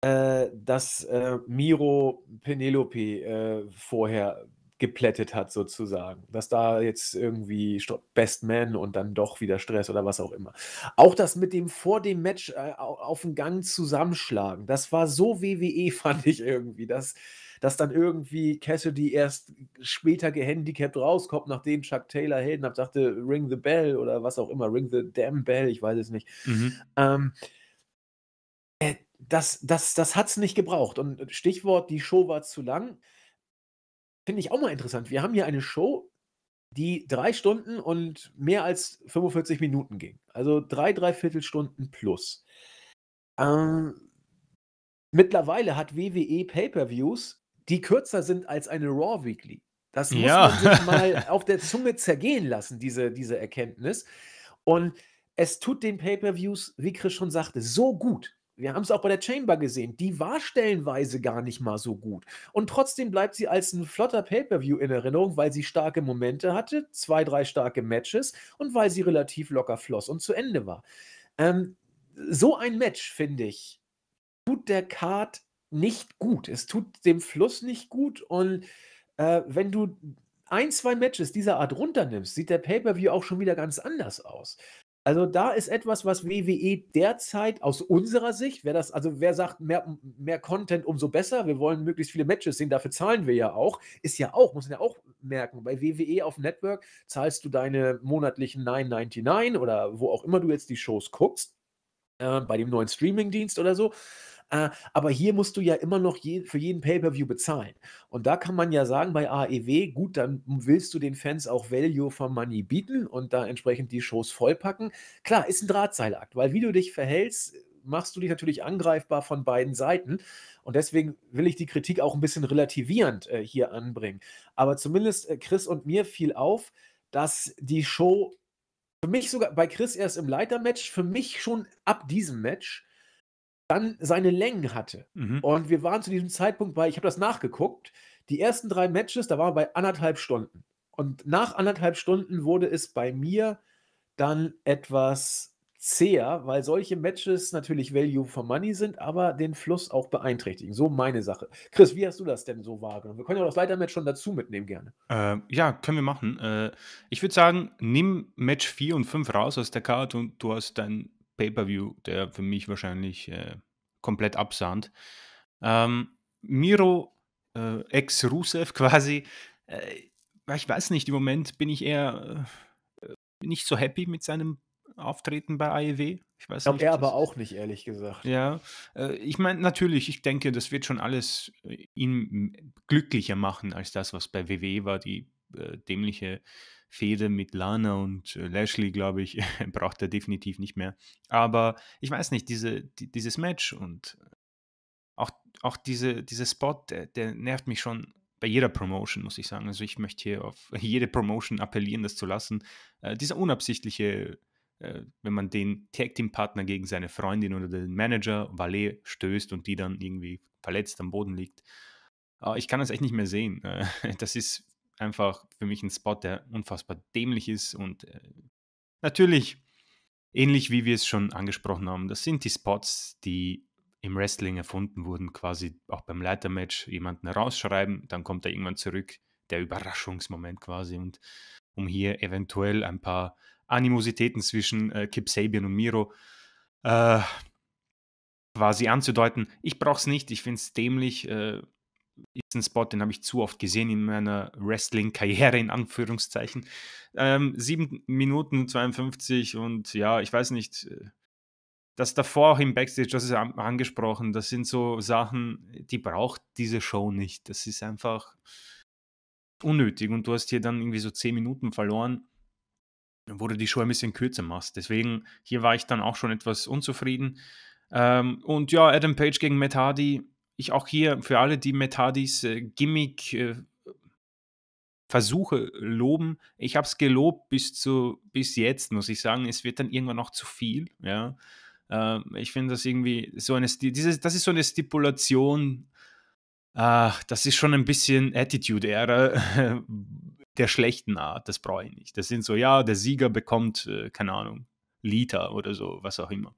äh, dass äh, Miro Penelope äh, vorher geplättet hat, sozusagen. Dass da jetzt irgendwie Best Man und dann doch wieder Stress oder was auch immer. Auch das mit dem vor dem Match äh, auf den Gang zusammenschlagen, das war so WWE, fand ich irgendwie. Dass, dass dann irgendwie Cassidy erst später gehandicapt rauskommt, nachdem Chuck Taylor hat, sagte, ring the bell oder was auch immer, ring the damn bell, ich weiß es nicht. Mhm. Ähm, äh, das, das, das hat es nicht gebraucht. Und Stichwort, die Show war zu lang. Finde ich auch mal interessant. Wir haben hier eine Show, die drei Stunden und mehr als 45 Minuten ging. Also drei, dreiviertel Stunden plus. Ähm, mittlerweile hat WWE Pay-Per-Views, die kürzer sind als eine Raw Weekly. Das muss ja. man sich mal auf der Zunge zergehen lassen, diese, diese Erkenntnis. Und es tut den Pay-Per-Views, wie Chris schon sagte, so gut, wir haben es auch bei der Chamber gesehen. Die war stellenweise gar nicht mal so gut. Und trotzdem bleibt sie als ein flotter Pay-Per-View in Erinnerung, weil sie starke Momente hatte, zwei, drei starke Matches und weil sie relativ locker floss und zu Ende war. Ähm, so ein Match, finde ich, tut der Card nicht gut. Es tut dem Fluss nicht gut. Und äh, wenn du ein, zwei Matches dieser Art runternimmst, sieht der Pay-Per-View auch schon wieder ganz anders aus. Also da ist etwas, was WWE derzeit aus unserer Sicht, wer das, also wer sagt, mehr, mehr Content, umso besser, wir wollen möglichst viele Matches sehen, dafür zahlen wir ja auch, ist ja auch, muss man ja auch merken, bei WWE auf Network zahlst du deine monatlichen 9,99 oder wo auch immer du jetzt die Shows guckst, äh, bei dem neuen Streamingdienst oder so. Äh, aber hier musst du ja immer noch je, für jeden Pay-per-View bezahlen. Und da kann man ja sagen bei AEW, gut, dann willst du den Fans auch Value for Money bieten und da entsprechend die Shows vollpacken. Klar, ist ein Drahtseilakt, weil wie du dich verhältst, machst du dich natürlich angreifbar von beiden Seiten. Und deswegen will ich die Kritik auch ein bisschen relativierend äh, hier anbringen. Aber zumindest äh, Chris und mir fiel auf, dass die Show für mich sogar bei Chris erst im Leitermatch, für mich schon ab diesem Match dann seine Längen hatte. Mhm. Und wir waren zu diesem Zeitpunkt bei, ich habe das nachgeguckt, die ersten drei Matches, da waren wir bei anderthalb Stunden. Und nach anderthalb Stunden wurde es bei mir dann etwas zäher, weil solche Matches natürlich Value for Money sind, aber den Fluss auch beeinträchtigen. So meine Sache. Chris, wie hast du das denn so wahrgenommen? Wir können ja auch das Leitermatch schon dazu mitnehmen, gerne. Äh, ja, können wir machen. Äh, ich würde sagen, nimm Match 4 und 5 raus aus der Karte und du hast dann Pay-per-View, der für mich wahrscheinlich äh, komplett absahnt. Ähm, Miro, äh, ex-Rusev quasi, äh, ich weiß nicht, im Moment bin ich eher äh, nicht so happy mit seinem Auftreten bei AEW. Ich weiß glaube, er aber auch nicht, ehrlich gesagt. Ja, äh, ich meine, natürlich, ich denke, das wird schon alles äh, ihn glücklicher machen als das, was bei WWE war, die dämliche Fehde mit Lana und äh, Lashley, glaube ich, braucht er definitiv nicht mehr. Aber ich weiß nicht, diese, die, dieses Match und äh, auch, auch diese, dieser Spot, der, der nervt mich schon bei jeder Promotion, muss ich sagen. Also ich möchte hier auf jede Promotion appellieren, das zu lassen. Äh, dieser unabsichtliche, äh, wenn man den Tag-Team-Partner gegen seine Freundin oder den Manager Valet stößt und die dann irgendwie verletzt am Boden liegt. Ah, ich kann das echt nicht mehr sehen. Äh, das ist einfach für mich ein Spot, der unfassbar dämlich ist und äh, natürlich ähnlich wie wir es schon angesprochen haben, das sind die Spots, die im Wrestling erfunden wurden, quasi auch beim Leitermatch jemanden rausschreiben, dann kommt er irgendwann zurück, der Überraschungsmoment quasi und um hier eventuell ein paar Animositäten zwischen äh, Kip Sabian und Miro äh, quasi anzudeuten. Ich brauche es nicht, ich finde es dämlich, äh, ist ein Spot, den habe ich zu oft gesehen in meiner Wrestling-Karriere, in Anführungszeichen. Ähm, 7 Minuten 52 und ja, ich weiß nicht, äh, das davor auch im Backstage, das ist angesprochen, das sind so Sachen, die braucht diese Show nicht. Das ist einfach unnötig und du hast hier dann irgendwie so 10 Minuten verloren, wo du die Show ein bisschen kürzer machst. Deswegen, hier war ich dann auch schon etwas unzufrieden. Ähm, und ja, Adam Page gegen Matt Hardy ich auch hier für alle, die Metadis äh, Gimmick äh, Versuche loben. Ich habe es gelobt bis zu bis jetzt, muss ich sagen. Es wird dann irgendwann auch zu viel. Ja, äh, ich finde das irgendwie so eine dieses das ist so eine Stipulation. das ist schon ein bisschen Attitude Ära der schlechten Art. Das brauche ich nicht. Das sind so ja, der Sieger bekommt äh, keine Ahnung Liter oder so, was auch immer.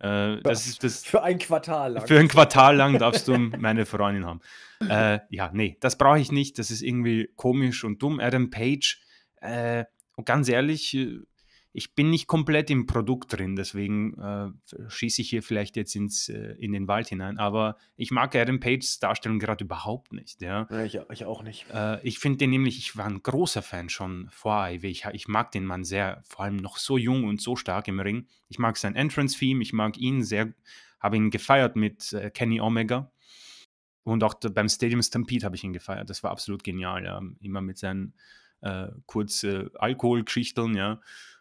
Äh, das ist das, für ein Quartal lang. Für ein Quartal lang darfst du meine Freundin haben. Äh, ja, nee, das brauche ich nicht. Das ist irgendwie komisch und dumm. Adam Page, äh, und ganz ehrlich, äh, ich bin nicht komplett im Produkt drin, deswegen äh, schieße ich hier vielleicht jetzt ins, äh, in den Wald hinein. Aber ich mag Adam Pages Darstellung gerade überhaupt nicht. Ja. ja ich, ich, auch nicht. Äh, ich finde den nämlich, ich war ein großer Fan schon vor AEW. Ich, ich, mag den Mann sehr, vor allem noch so jung und so stark im Ring. Ich mag sein Entrance-Theme, ich mag ihn sehr, habe ihn gefeiert mit äh, Kenny Omega. Und auch beim Stadium Stampede habe ich ihn gefeiert. Das war absolut genial. Ja. Immer mit seinen kurzen äh, Alkoholgeschichteln, ja.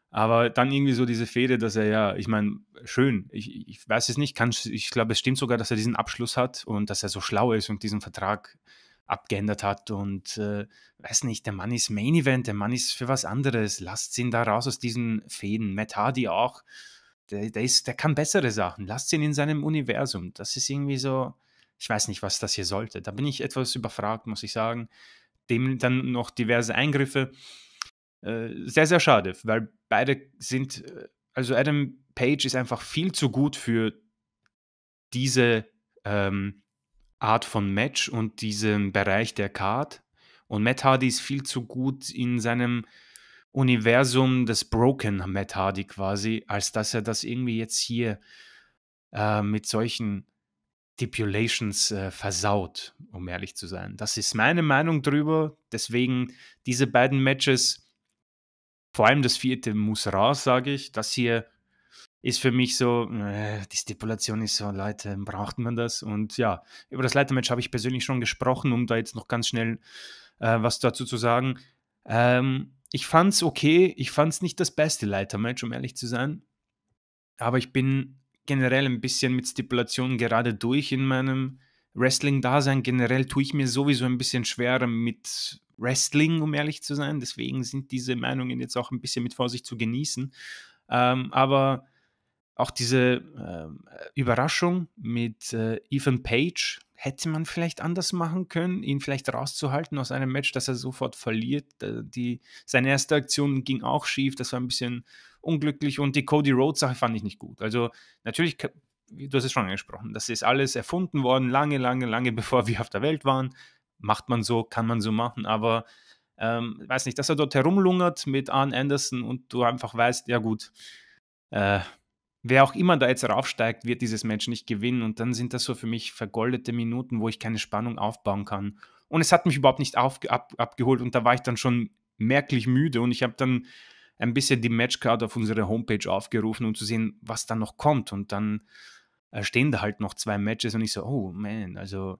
Aber dann irgendwie so diese Fehde, dass er ja, ich meine, schön, ich, ich, weiß es nicht, kann, ich glaube, es stimmt sogar, dass er diesen Abschluss hat und dass er so schlau ist und diesen Vertrag abgeändert hat und äh, weiß nicht, der Mann ist Main Event, der Mann ist für was anderes, lasst ihn da raus aus diesen Fäden. Matt Hardy auch, der, der, ist, der kann bessere Sachen, lasst ihn in seinem Universum. Das ist irgendwie so, ich weiß nicht, was das hier sollte. Da bin ich etwas überfragt, muss ich sagen. Dem dann noch diverse Eingriffe. Äh, sehr, sehr schade, weil beide sind, äh, also Adam Page ist einfach viel zu gut für diese ähm, Art von Match und diesen Bereich der Card. Und Matt Hardy ist viel zu gut in seinem Universum des Broken Matt Hardy quasi, als dass er das irgendwie jetzt hier äh, mit solchen Stipulations äh, versaut, um ehrlich zu sein. Das ist meine Meinung drüber. Deswegen diese beiden Matches vor allem das vierte muss raus, sage ich. Das hier ist für mich so, äh, die Stipulation ist so, Leute, braucht man das? Und ja, über das Leitermatch habe ich persönlich schon gesprochen, um da jetzt noch ganz schnell äh, was dazu zu sagen. Ähm, ich es okay, ich fand es nicht das beste Leitermatch, um ehrlich zu sein. Aber ich bin generell ein bisschen mit Stipulationen gerade durch in meinem Wrestling-Dasein generell tue ich mir sowieso ein bisschen schwerer mit Wrestling, um ehrlich zu sein. Deswegen sind diese Meinungen jetzt auch ein bisschen mit Vorsicht zu genießen. Ähm, aber auch diese äh, Überraschung mit äh, Ethan Page hätte man vielleicht anders machen können, ihn vielleicht rauszuhalten aus einem Match, dass er sofort verliert. Äh, die, seine erste Aktion ging auch schief, das war ein bisschen unglücklich und die Cody Rhodes-Sache fand ich nicht gut. Also natürlich du hast es schon angesprochen, das ist alles erfunden worden, lange, lange, lange bevor wir auf der Welt waren. Macht man so, kann man so machen, aber ähm, weiß nicht, dass er dort herumlungert mit Arne Anderson und du einfach weißt, ja gut, äh, wer auch immer da jetzt raufsteigt, wird dieses Match nicht gewinnen und dann sind das so für mich vergoldete Minuten, wo ich keine Spannung aufbauen kann. Und es hat mich überhaupt nicht auf, ab, abgeholt und da war ich dann schon merklich müde und ich habe dann ein bisschen die Matchcard auf unsere Homepage aufgerufen, um zu sehen, was dann noch kommt und dann äh, stehen da halt noch zwei Matches und ich so, oh man, also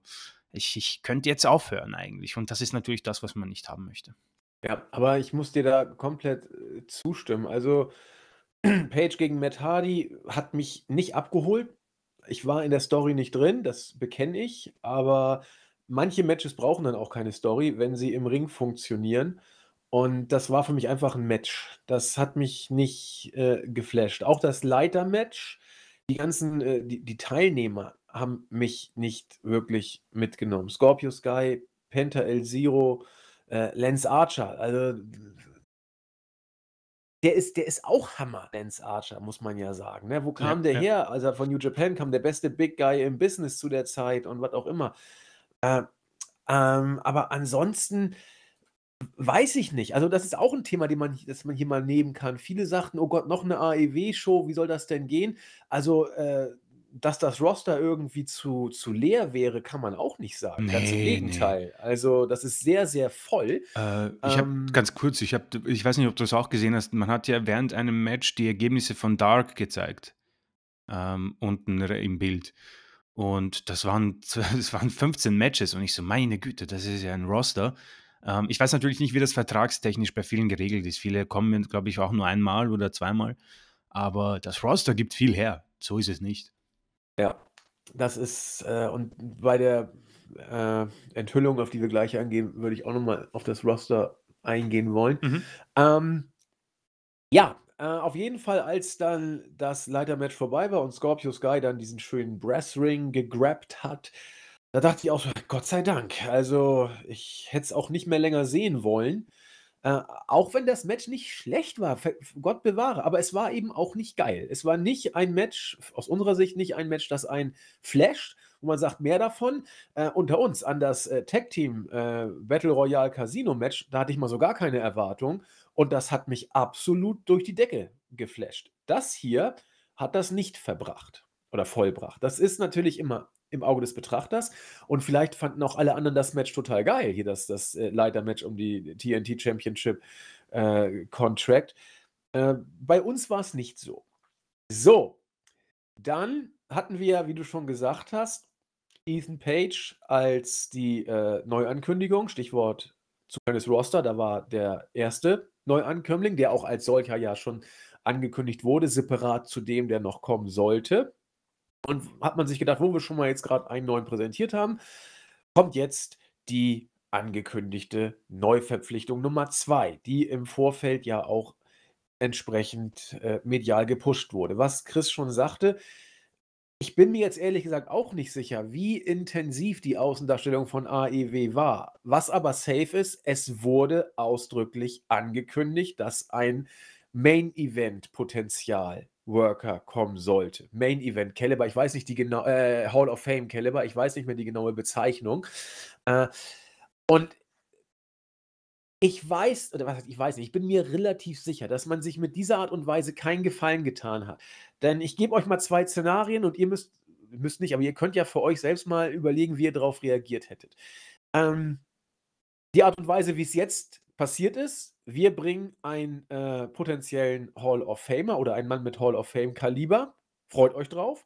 ich, ich könnte jetzt aufhören eigentlich. Und das ist natürlich das, was man nicht haben möchte. Ja, aber ich muss dir da komplett äh, zustimmen. Also Page gegen Matt Hardy hat mich nicht abgeholt. Ich war in der Story nicht drin, das bekenne ich, aber manche Matches brauchen dann auch keine Story, wenn sie im Ring funktionieren. Und das war für mich einfach ein Match. Das hat mich nicht äh, geflasht. Auch das Leiter-Match die ganzen, äh, die, die Teilnehmer haben mich nicht wirklich mitgenommen. Scorpio Sky, Penta El Zero, äh, Lance Archer, also der ist, der ist auch Hammer, Lance Archer, muss man ja sagen. Ne? Wo kam ja, der ja. her? Also von New Japan kam der beste Big Guy im Business zu der Zeit und was auch immer. Äh, ähm, aber ansonsten Weiß ich nicht. Also, das ist auch ein Thema, den man, das man hier mal nehmen kann. Viele sagten, oh Gott, noch eine AEW-Show, wie soll das denn gehen? Also, äh, dass das Roster irgendwie zu, zu leer wäre, kann man auch nicht sagen. Nee, ganz im Gegenteil. Nee. Also, das ist sehr, sehr voll. Äh, ich habe ähm. ganz kurz, ich, hab, ich weiß nicht, ob du es auch gesehen hast, man hat ja während einem Match die Ergebnisse von Dark gezeigt. Ähm, unten im Bild. Und das waren, das waren 15 Matches und ich so, meine Güte, das ist ja ein Roster. Ähm, ich weiß natürlich nicht, wie das vertragstechnisch bei vielen geregelt ist. Viele kommen, glaube ich, auch nur einmal oder zweimal. Aber das Roster gibt viel her. So ist es nicht. Ja, das ist, äh, und bei der äh, Enthüllung, auf die wir gleich eingehen, würde ich auch nochmal auf das Roster eingehen wollen. Mhm. Ähm, ja, äh, auf jeden Fall, als dann das Leitermatch vorbei war und Scorpio Sky dann diesen schönen Brass Ring gegrabt hat, da dachte ich auch so, Gott sei Dank. Also, ich hätte es auch nicht mehr länger sehen wollen. Äh, auch wenn das Match nicht schlecht war, Gott bewahre, aber es war eben auch nicht geil. Es war nicht ein Match, aus unserer Sicht nicht ein Match, das einen flasht, wo man sagt, mehr davon. Äh, unter uns an das äh, Tag Team äh, Battle Royale Casino Match, da hatte ich mal so gar keine Erwartung und das hat mich absolut durch die Decke geflasht. Das hier hat das nicht verbracht oder vollbracht. Das ist natürlich immer im Auge des Betrachters. Und vielleicht fanden auch alle anderen das Match total geil, hier das, das äh, Leiter-Match um die TNT Championship äh, Contract. Äh, bei uns war es nicht so. So, dann hatten wir, wie du schon gesagt hast, Ethan Page als die äh, Neuankündigung, Stichwort Zugang des Roster, da war der erste Neuankömmling, der auch als solcher ja schon angekündigt wurde, separat zu dem, der noch kommen sollte. Und hat man sich gedacht, wo wir schon mal jetzt gerade einen neuen präsentiert haben, kommt jetzt die angekündigte Neuverpflichtung Nummer zwei, die im Vorfeld ja auch entsprechend äh, medial gepusht wurde. Was Chris schon sagte, ich bin mir jetzt ehrlich gesagt auch nicht sicher, wie intensiv die Außendarstellung von AEW war. Was aber safe ist, es wurde ausdrücklich angekündigt, dass ein Main-Event-Potenzial Worker kommen sollte. Main Event Caliber, ich weiß nicht die genau, äh, Hall of Fame Caliber, ich weiß nicht mehr die genaue Bezeichnung. Äh, und ich weiß, oder was heißt, ich weiß nicht, ich bin mir relativ sicher, dass man sich mit dieser Art und Weise keinen Gefallen getan hat. Denn ich gebe euch mal zwei Szenarien und ihr müsst, müsst nicht, aber ihr könnt ja für euch selbst mal überlegen, wie ihr darauf reagiert hättet. Ähm, die Art und Weise, wie es jetzt passiert ist, wir bringen einen äh, potenziellen Hall of Famer oder einen Mann mit Hall of Fame Kaliber, freut euch drauf,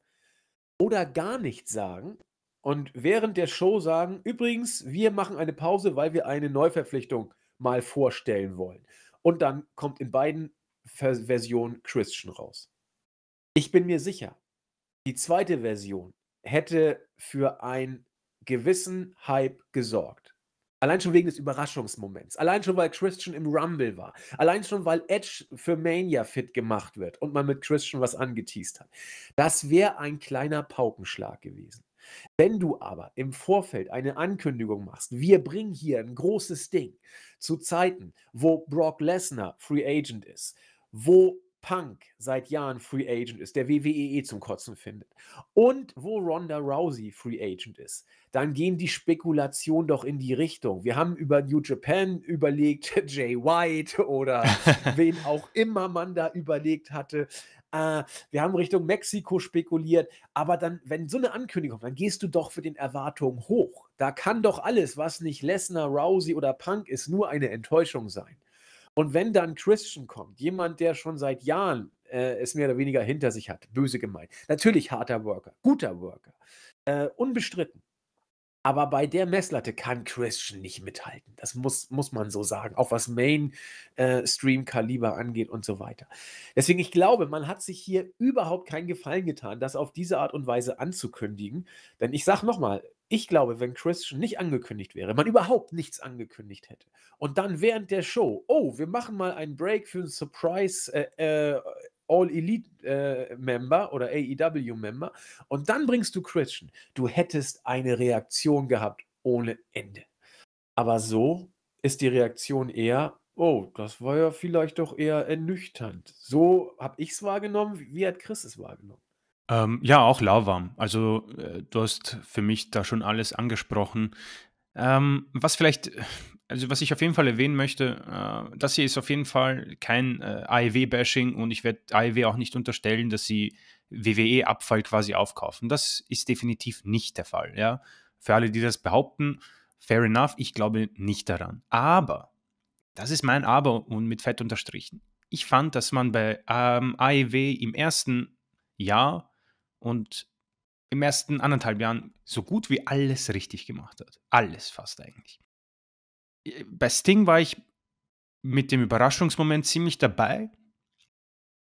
oder gar nichts sagen und während der Show sagen, übrigens, wir machen eine Pause, weil wir eine Neuverpflichtung mal vorstellen wollen. Und dann kommt in beiden Vers Versionen Christian raus. Ich bin mir sicher, die zweite Version hätte für einen gewissen Hype gesorgt. Allein schon wegen des Überraschungsmoments. Allein schon, weil Christian im Rumble war. Allein schon, weil Edge für Mania fit gemacht wird und man mit Christian was angeteased hat. Das wäre ein kleiner Paukenschlag gewesen. Wenn du aber im Vorfeld eine Ankündigung machst, wir bringen hier ein großes Ding zu Zeiten, wo Brock Lesnar Free Agent ist, wo Punk seit Jahren Free Agent ist, der WWE zum Kotzen findet und wo Ronda Rousey Free Agent ist, dann gehen die Spekulationen doch in die Richtung. Wir haben über New Japan überlegt, Jay White oder wen auch immer man da überlegt hatte. Äh, wir haben Richtung Mexiko spekuliert, aber dann, wenn so eine Ankündigung kommt, dann gehst du doch für den Erwartungen hoch. Da kann doch alles, was nicht Lesnar, Rousey oder Punk ist, nur eine Enttäuschung sein. Und wenn dann Christian kommt, jemand, der schon seit Jahren äh, es mehr oder weniger hinter sich hat, böse gemeint, natürlich harter Worker, guter Worker, äh, unbestritten. Aber bei der Messlatte kann Christian nicht mithalten. Das muss, muss man so sagen, auch was Mainstream-Kaliber äh, angeht und so weiter. Deswegen, ich glaube, man hat sich hier überhaupt keinen Gefallen getan, das auf diese Art und Weise anzukündigen. Denn ich sage nochmal, ich glaube, wenn Christian nicht angekündigt wäre, man überhaupt nichts angekündigt hätte und dann während der Show, oh, wir machen mal einen Break für einen Surprise äh, äh, All Elite äh, Member oder AEW Member und dann bringst du Christian, du hättest eine Reaktion gehabt ohne Ende. Aber so ist die Reaktion eher, oh, das war ja vielleicht doch eher ernüchternd. So habe ich es wahrgenommen. Wie hat Chris es wahrgenommen? Ähm, ja, auch lauwarm. Also äh, du hast für mich da schon alles angesprochen. Ähm, was vielleicht, also was ich auf jeden Fall erwähnen möchte, äh, das hier ist auf jeden Fall kein äh, AEW-Bashing und ich werde AEW auch nicht unterstellen, dass sie WWE-Abfall quasi aufkaufen. Das ist definitiv nicht der Fall. Ja? Für alle, die das behaupten, fair enough, ich glaube nicht daran. Aber, das ist mein Aber und mit Fett unterstrichen. Ich fand, dass man bei ähm, AEW im ersten Jahr und im ersten anderthalb Jahren so gut wie alles richtig gemacht hat. Alles fast eigentlich. Äh, bei Sting war ich mit dem Überraschungsmoment ziemlich dabei.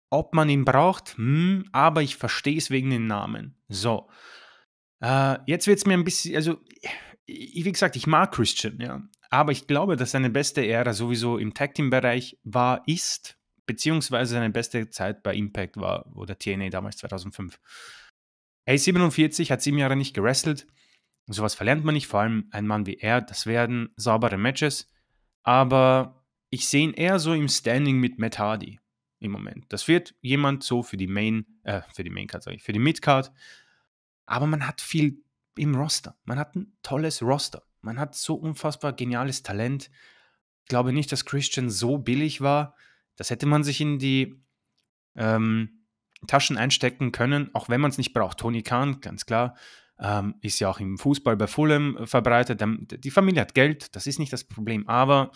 Ob man ihn braucht, hm, aber ich verstehe es wegen den Namen. So. Äh, jetzt wird es mir ein bisschen, also, wie gesagt, ich mag Christian, ja. Aber ich glaube, dass seine beste Ära sowieso im Tag Team-Bereich war, ist, beziehungsweise seine beste Zeit bei Impact war oder TNA damals 2005. Er ist 47, hat sieben Jahre nicht gewrestelt. Sowas verlernt man nicht, vor allem ein Mann wie er. Das werden saubere Matches. Aber ich sehe ihn eher so im Standing mit Matt Hardy im Moment. Das wird jemand so für die Main, äh, für die Maincard, sage ich, für die Midcard. Aber man hat viel im Roster. Man hat ein tolles Roster. Man hat so unfassbar geniales Talent. Ich glaube nicht, dass Christian so billig war. Das hätte man sich in die ähm, Taschen einstecken können, auch wenn man es nicht braucht. Toni Kahn, ganz klar, ähm, ist ja auch im Fußball bei Fulham äh, verbreitet. Ähm, die Familie hat Geld, das ist nicht das Problem. Aber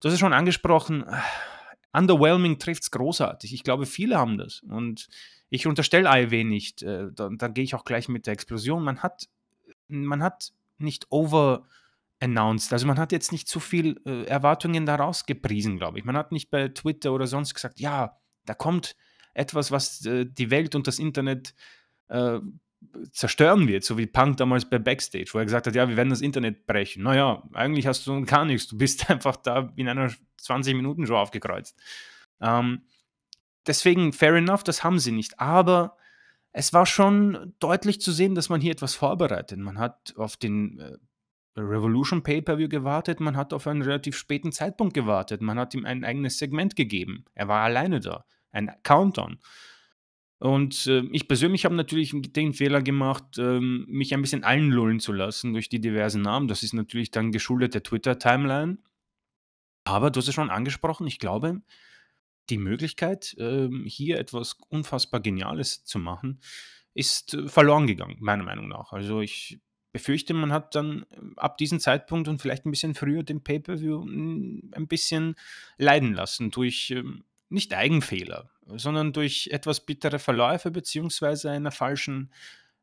du hast es schon angesprochen, äh, underwhelming trifft es großartig. Ich glaube, viele haben das. Und ich unterstelle AEW nicht. Äh, da, da gehe ich auch gleich mit der Explosion. Man hat, man hat nicht over announced. Also man hat jetzt nicht zu viel äh, Erwartungen daraus gepriesen, glaube ich. Man hat nicht bei Twitter oder sonst gesagt, ja, da kommt etwas, was äh, die Welt und das Internet äh, zerstören wird, so wie Punk damals bei Backstage, wo er gesagt hat, ja, wir werden das Internet brechen. Naja, eigentlich hast du gar nichts, du bist einfach da in einer 20-Minuten-Show aufgekreuzt. Ähm, deswegen, fair enough, das haben sie nicht. Aber es war schon deutlich zu sehen, dass man hier etwas vorbereitet. Man hat auf den äh, Revolution Pay-Per-View gewartet, man hat auf einen relativ späten Zeitpunkt gewartet, man hat ihm ein eigenes Segment gegeben. Er war alleine da ein Countdown. Und äh, ich persönlich habe natürlich den Fehler gemacht, äh, mich ein bisschen einlullen zu lassen durch die diversen Namen. Das ist natürlich dann geschuldet der Twitter-Timeline. Aber du hast es schon angesprochen, ich glaube, die Möglichkeit, äh, hier etwas unfassbar Geniales zu machen, ist äh, verloren gegangen, meiner Meinung nach. Also ich befürchte, man hat dann äh, ab diesem Zeitpunkt und vielleicht ein bisschen früher den Pay-per-view hm, ein bisschen leiden lassen durch ähm, nicht Eigenfehler, sondern durch etwas bittere Verläufe beziehungsweise einer falschen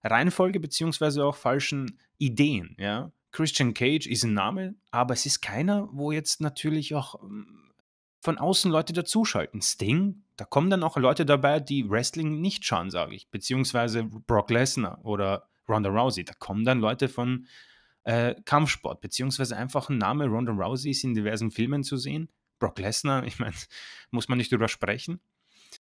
Reihenfolge beziehungsweise auch falschen Ideen. Ja? Christian Cage ist ein Name, aber es ist keiner, wo jetzt natürlich auch hm, von außen Leute dazuschalten. Sting, da kommen dann auch Leute dabei, die Wrestling nicht schauen, sage ich, beziehungsweise Brock Lesnar oder Ronda Rousey. Da kommen dann Leute von äh, Kampfsport, beziehungsweise einfach ein Name. Ronda Rousey ist in diversen Filmen zu sehen. Brock Lesnar, ich meine, muss man nicht drüber sprechen.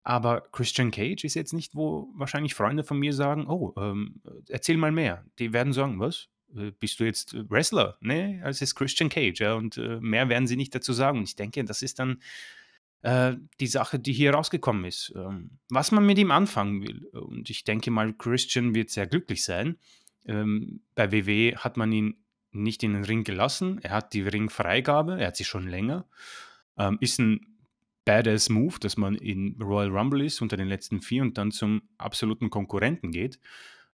Aber Christian Cage ist jetzt nicht, wo wahrscheinlich Freunde von mir sagen, oh, ähm, erzähl mal mehr. Die werden sagen, was? Äh, bist du jetzt Wrestler? Nee, es ist Christian Cage. Ja, und äh, mehr werden sie nicht dazu sagen. Und ich denke, das ist dann äh, die Sache, die hier rausgekommen ist. Ähm, was man mit ihm anfangen will. Und ich denke mal, Christian wird sehr glücklich sein. Ähm, bei WW e hat man ihn nicht in den Ring gelassen. Er hat die Ringfreigabe. Er hat sie schon länger. Ähm, ist ein badass Move, dass man in Royal Rumble ist unter den letzten vier und dann zum absoluten Konkurrenten geht.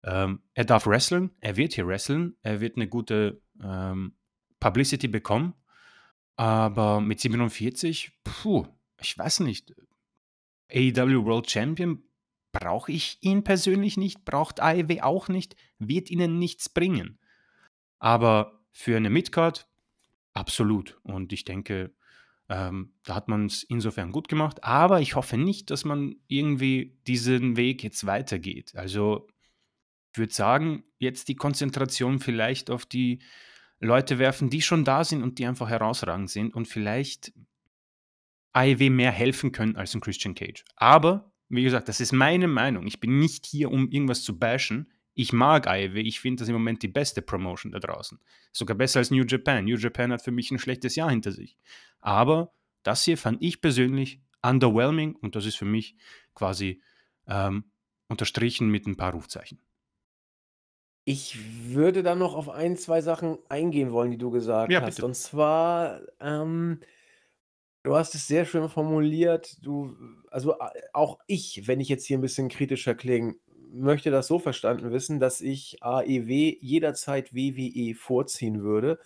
Ähm, er darf wresteln, er wird hier wresteln, er wird eine gute ähm, Publicity bekommen, aber mit 47, puh, ich weiß nicht. AEW World Champion brauche ich ihn persönlich nicht, braucht AEW auch nicht, wird ihnen nichts bringen. Aber für eine Midcard absolut. Und ich denke, ähm, da hat man es insofern gut gemacht, aber ich hoffe nicht, dass man irgendwie diesen Weg jetzt weitergeht. Also ich würde sagen, jetzt die Konzentration vielleicht auf die Leute werfen, die schon da sind und die einfach herausragend sind und vielleicht AEW mehr helfen können als ein Christian Cage. Aber, wie gesagt, das ist meine Meinung. Ich bin nicht hier, um irgendwas zu bashen. Ich mag AEW, ich finde das im Moment die beste Promotion da draußen. Sogar besser als New Japan. New Japan hat für mich ein schlechtes Jahr hinter sich. Aber das hier fand ich persönlich underwhelming und das ist für mich quasi ähm, unterstrichen mit ein paar Rufzeichen. Ich würde dann noch auf ein, zwei Sachen eingehen wollen, die du gesagt ja, hast. Und zwar, ähm, du hast es sehr schön formuliert. Du, also auch ich, wenn ich jetzt hier ein bisschen kritischer klinge, möchte das so verstanden wissen, dass ich AEW jederzeit WWE vorziehen würde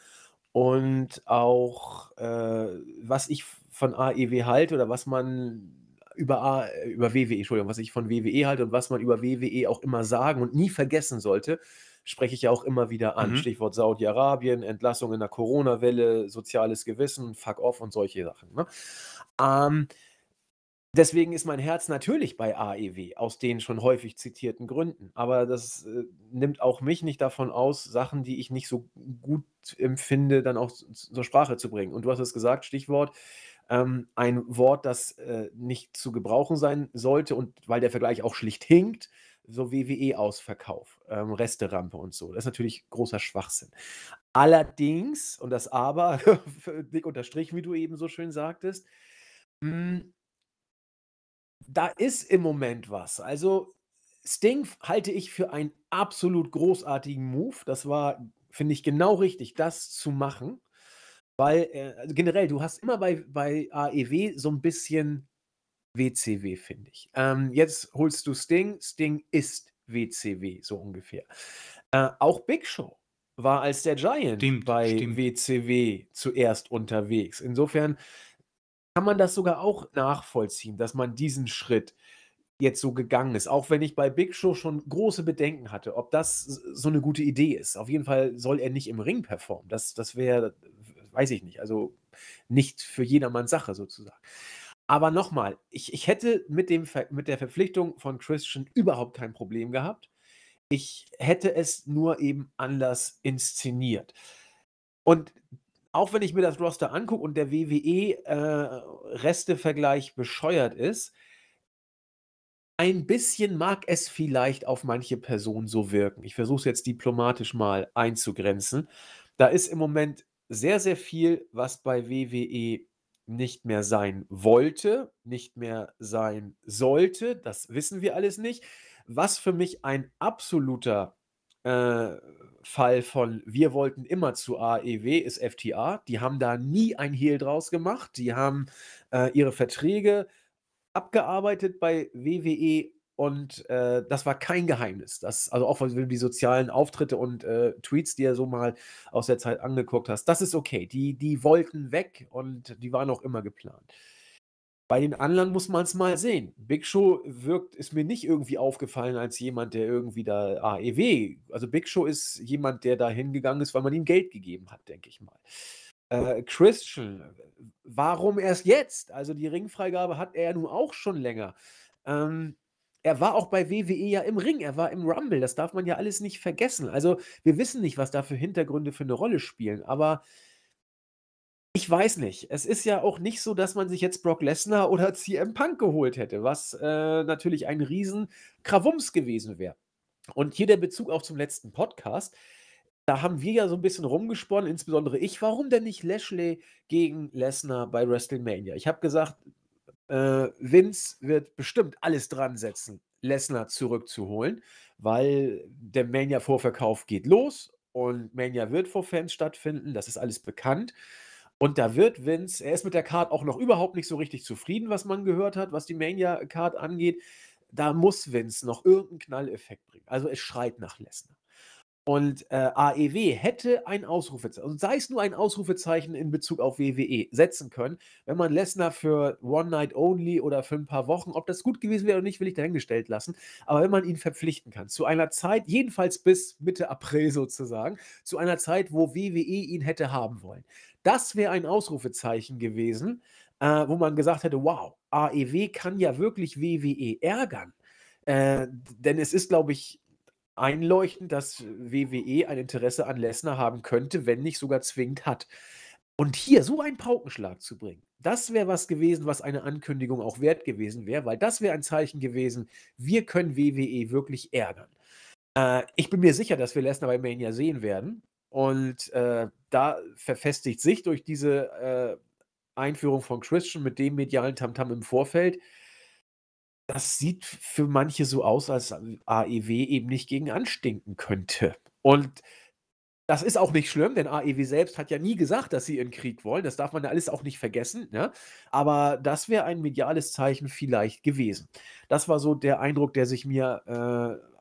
und auch äh, was ich von AEW halte oder was man über, A, äh, über WWE, Entschuldigung, was ich von WWE halte und was man über WWE auch immer sagen und nie vergessen sollte, spreche ich ja auch immer wieder an. Mhm. Stichwort Saudi-Arabien, Entlassung in der Corona-Welle, soziales Gewissen, Fuck off und solche Sachen. Ne? Ähm, Deswegen ist mein Herz natürlich bei AEW, aus den schon häufig zitierten Gründen. Aber das äh, nimmt auch mich nicht davon aus, Sachen, die ich nicht so gut empfinde, dann auch zur Sprache zu bringen. Und du hast es gesagt, Stichwort, ähm, ein Wort, das äh, nicht zu gebrauchen sein sollte und weil der Vergleich auch schlicht hinkt, so WWE-Ausverkauf, ähm, Resterampe und so. Das ist natürlich großer Schwachsinn. Allerdings, und das aber, dick unterstrichen, wie du eben so schön sagtest, mh, hm, da ist im Moment was. Also Sting halte ich für einen absolut großartigen Move. Das war, finde ich, genau richtig, das zu machen. Weil äh, generell, du hast immer bei, bei AEW so ein bisschen WCW, finde ich. Ähm, jetzt holst du Sting, Sting ist WCW, so ungefähr. Äh, auch Big Show war als der Giant stimmt, bei stimmt. WCW zuerst unterwegs. Insofern kann man das sogar auch nachvollziehen, dass man diesen Schritt jetzt so gegangen ist. Auch wenn ich bei Big Show schon große Bedenken hatte, ob das so eine gute Idee ist. Auf jeden Fall soll er nicht im Ring performen. Das, das wäre, weiß ich nicht, also nicht für jedermanns Sache sozusagen. Aber nochmal, ich, ich hätte mit, dem Ver mit der Verpflichtung von Christian überhaupt kein Problem gehabt. Ich hätte es nur eben anders inszeniert. Und auch wenn ich mir das Roster angucke und der WWE-Restevergleich äh, bescheuert ist, ein bisschen mag es vielleicht auf manche Personen so wirken. Ich versuche es jetzt diplomatisch mal einzugrenzen. Da ist im Moment sehr, sehr viel, was bei WWE nicht mehr sein wollte, nicht mehr sein sollte. Das wissen wir alles nicht. Was für mich ein absoluter äh, Fall von wir wollten immer zu AEW ist FTA. Die haben da nie ein Hehl draus gemacht. Die haben äh, ihre Verträge abgearbeitet bei WWE und äh, das war kein Geheimnis. Das, also auch wenn du die sozialen Auftritte und äh, Tweets dir so mal aus der Zeit angeguckt hast, das ist okay. Die, die wollten weg und die waren auch immer geplant. Bei den anderen muss man es mal sehen. Big Show wirkt, ist mir nicht irgendwie aufgefallen als jemand, der irgendwie da AEW. Also Big Show ist jemand, der da hingegangen ist, weil man ihm Geld gegeben hat, denke ich mal. Äh, Christian, warum erst jetzt? Also die Ringfreigabe hat er ja nun auch schon länger. Ähm, er war auch bei WWE ja im Ring, er war im Rumble, das darf man ja alles nicht vergessen. Also wir wissen nicht, was da für Hintergründe für eine Rolle spielen, aber ich weiß nicht. Es ist ja auch nicht so, dass man sich jetzt Brock Lesnar oder CM Punk geholt hätte, was äh, natürlich ein riesen Krawums gewesen wäre. Und hier der Bezug auch zum letzten Podcast. Da haben wir ja so ein bisschen rumgesponnen, insbesondere ich, warum denn nicht Lashley gegen Lesnar bei WrestleMania? Ich habe gesagt, äh, Vince wird bestimmt alles dran setzen, Lesnar zurückzuholen, weil der Mania-Vorverkauf geht los und Mania wird vor Fans stattfinden, das ist alles bekannt. Und da wird Vince, er ist mit der Card auch noch überhaupt nicht so richtig zufrieden, was man gehört hat, was die Mania-Card angeht. Da muss Vince noch irgendeinen Knalleffekt bringen. Also es schreit nach Lesnar. Und äh, AEW hätte ein Ausrufezeichen, und sei es nur ein Ausrufezeichen in Bezug auf WWE, setzen können, wenn man Lesnar für One Night Only oder für ein paar Wochen, ob das gut gewesen wäre oder nicht, will ich dahingestellt lassen, aber wenn man ihn verpflichten kann, zu einer Zeit, jedenfalls bis Mitte April sozusagen, zu einer Zeit, wo WWE ihn hätte haben wollen, das wäre ein Ausrufezeichen gewesen, äh, wo man gesagt hätte, wow, AEW kann ja wirklich WWE ärgern. Äh, denn es ist, glaube ich, einleuchtend, dass WWE ein Interesse an Lesnar haben könnte, wenn nicht sogar zwingend hat. Und hier so einen Paukenschlag zu bringen, das wäre was gewesen, was eine Ankündigung auch wert gewesen wäre, weil das wäre ein Zeichen gewesen, wir können WWE wirklich ärgern. Äh, ich bin mir sicher, dass wir Lesnar bei Mania sehen werden. Und äh, da verfestigt sich durch diese äh, Einführung von Christian mit dem medialen Tamtam -Tam im Vorfeld, das sieht für manche so aus, als AEW eben nicht gegen anstinken könnte. Und das ist auch nicht schlimm, denn AEW selbst hat ja nie gesagt, dass sie in Krieg wollen. Das darf man ja alles auch nicht vergessen. Ne? Aber das wäre ein mediales Zeichen vielleicht gewesen. Das war so der Eindruck, der sich mir äh,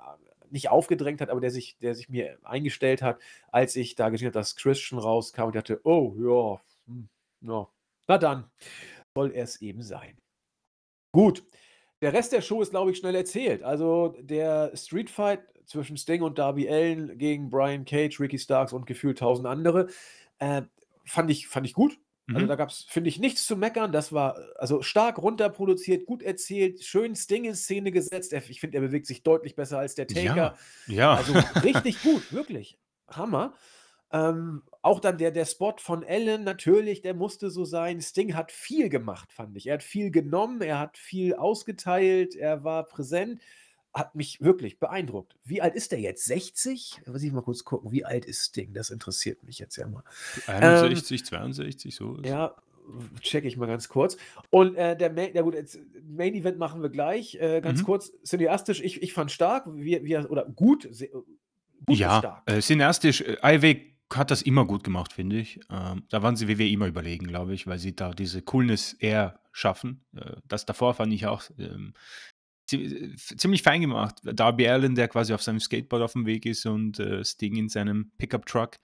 nicht aufgedrängt hat, aber der sich, der sich mir eingestellt hat, als ich da gesehen habe, dass Christian rauskam und dachte, oh ja, hm, ja. na dann, soll es eben sein. Gut, der Rest der Show ist, glaube ich, schnell erzählt. Also der Street Fight zwischen Sting und Darby Allen gegen Brian Cage, Ricky Starks und gefühlt tausend andere, äh, fand, ich, fand ich gut. Also mhm. da gab es, finde ich, nichts zu meckern. Das war also stark runterproduziert, gut erzählt, schön Sting in Szene gesetzt. Ich finde, er bewegt sich deutlich besser als der Taker. Ja. ja. Also richtig gut, wirklich. Hammer. Ähm, auch dann der, der Spot von Ellen, natürlich, der musste so sein. Sting hat viel gemacht, fand ich. Er hat viel genommen, er hat viel ausgeteilt, er war präsent hat mich wirklich beeindruckt. Wie alt ist der jetzt? 60? Muss ich mal kurz gucken, wie alt ist Ding? Das interessiert mich jetzt ja mal. 61, ähm, 62, so. Ist. Ja, checke ich mal ganz kurz. Und äh, der Main, ja gut, jetzt, Main Event machen wir gleich. Äh, ganz mhm. kurz, cineastisch, ich, ich fand stark, wir, wir, oder gut, sehr, äh, gut ja, stark. Äh, cineastisch, äh, hat das immer gut gemacht, finde ich. Ähm, da waren sie WWE immer überlegen, glaube ich, weil sie da diese Coolness eher schaffen. Äh, das davor fand ich auch ähm, ziemlich fein gemacht. Äh, Darby Allen, der quasi auf seinem Skateboard auf dem Weg ist und äh, Sting in seinem Pickup-Truck.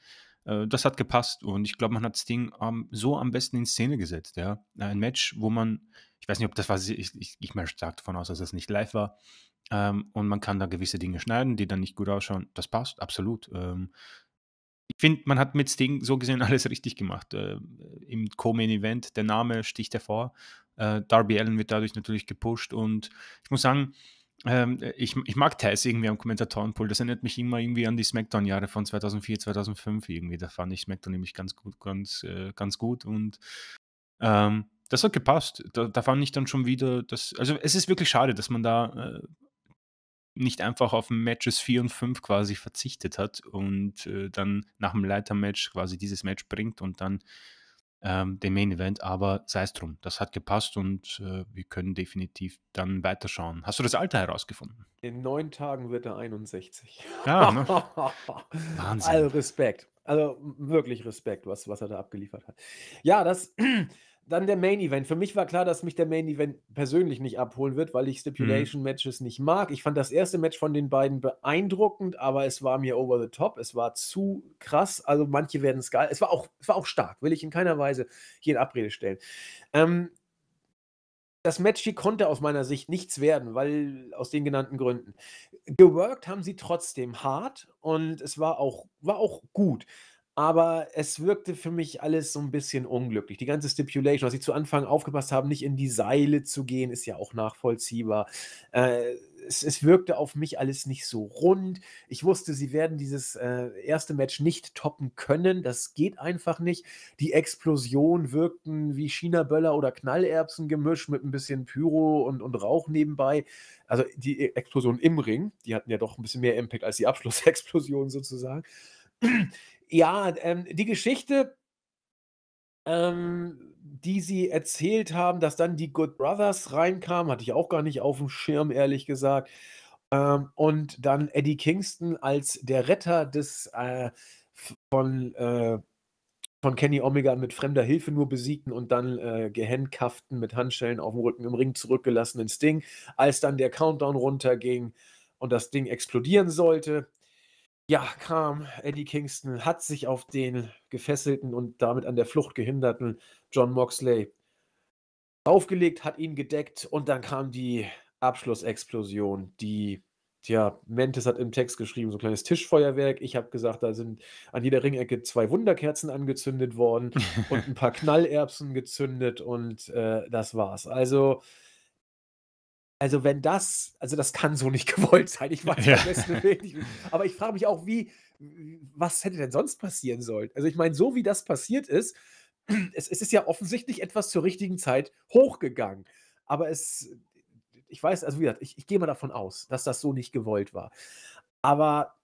Äh, das hat gepasst und ich glaube, man hat Sting ähm, so am besten in Szene gesetzt. Ja? Äh, ein Match, wo man, ich weiß nicht, ob das war, ich, ich, ich mal stark davon aus, dass das nicht live war. Ähm, und man kann da gewisse Dinge schneiden, die dann nicht gut ausschauen. Das passt, absolut. Ähm, ich finde, man hat mit Sting so gesehen alles richtig gemacht. Äh, Im Co-Main-Event, der Name sticht hervor äh, Darby Allen wird dadurch natürlich gepusht und ich muss sagen, ähm, ich, ich, mag Taz irgendwie am Kommentatorenpool. Das erinnert mich immer irgendwie an die Smackdown-Jahre von 2004, 2005 irgendwie. Da fand ich Smackdown nämlich ganz gut, ganz, äh, ganz gut und ähm, das hat gepasst. Da, da, fand ich dann schon wieder, dass, also es ist wirklich schade, dass man da äh, nicht einfach auf Matches 4 und 5 quasi verzichtet hat und äh, dann nach dem Leitermatch quasi dieses Match bringt und dann ähm, dem Main Event, aber sei es drum. Das hat gepasst und äh, wir können definitiv dann weiterschauen. Hast du das Alter herausgefunden? In neun Tagen wird er 61. Ja, ah, ne? Wahnsinn. Also Respekt. Also wirklich Respekt, was, was er da abgeliefert hat. Ja, das dann der Main Event. Für mich war klar, dass mich der Main Event persönlich nicht abholen wird, weil ich Stipulation Matches mhm. nicht mag. Ich fand das erste Match von den beiden beeindruckend, aber es war mir over the top. Es war zu krass. Also manche werden es geil. Es war auch, es war auch stark. Will ich in keiner Weise hier in Abrede stellen. Ähm, das Match hier konnte aus meiner Sicht nichts werden, weil aus den genannten Gründen. Geworkt haben sie trotzdem hart und es war auch, war auch gut aber es wirkte für mich alles so ein bisschen unglücklich. Die ganze Stipulation, was sie zu Anfang aufgepasst haben, nicht in die Seile zu gehen, ist ja auch nachvollziehbar. Äh, es, es, wirkte auf mich alles nicht so rund. Ich wusste, sie werden dieses äh, erste Match nicht toppen können. Das geht einfach nicht. Die Explosionen wirkten wie China-Böller oder Knallerbsen gemischt mit ein bisschen Pyro und, und Rauch nebenbei. Also die e-, Explosion im Ring, die hatten ja doch ein bisschen mehr Impact als die Abschlussexplosion sozusagen ja, ähm, die Geschichte, ähm, die sie erzählt haben, dass dann die Good Brothers reinkamen, hatte ich auch gar nicht auf dem Schirm, ehrlich gesagt. Ähm, und dann Eddie Kingston als der Retter des äh, von, äh, von Kenny Omega mit fremder Hilfe nur besiegten und dann äh, gehandcufften mit Handschellen auf dem Rücken im Ring zurückgelassenen Sting, als dann der Countdown runterging und das Ding explodieren sollte ja, kam Eddie Kingston, hat sich auf den gefesselten und damit an der Flucht gehinderten John Moxley aufgelegt, hat ihn gedeckt und dann kam die Abschlussexplosion, die, tja, Mentes hat im Text geschrieben, so ein kleines Tischfeuerwerk. Ich habe gesagt, da sind an jeder Ringecke zwei Wunderkerzen angezündet worden und ein paar Knallerbsen gezündet und äh, das war's. Also also wenn das, also das kann so nicht gewollt sein. Ich weiß ja. am besten nicht. Aber ich frage mich auch, wie, was hätte denn sonst passieren sollen? Also ich meine, so wie das passiert ist, es, es, ist ja offensichtlich etwas zur richtigen Zeit hochgegangen. Aber es, ich weiß, also wie gesagt, ich, ich gehe mal davon aus, dass das so nicht gewollt war. Aber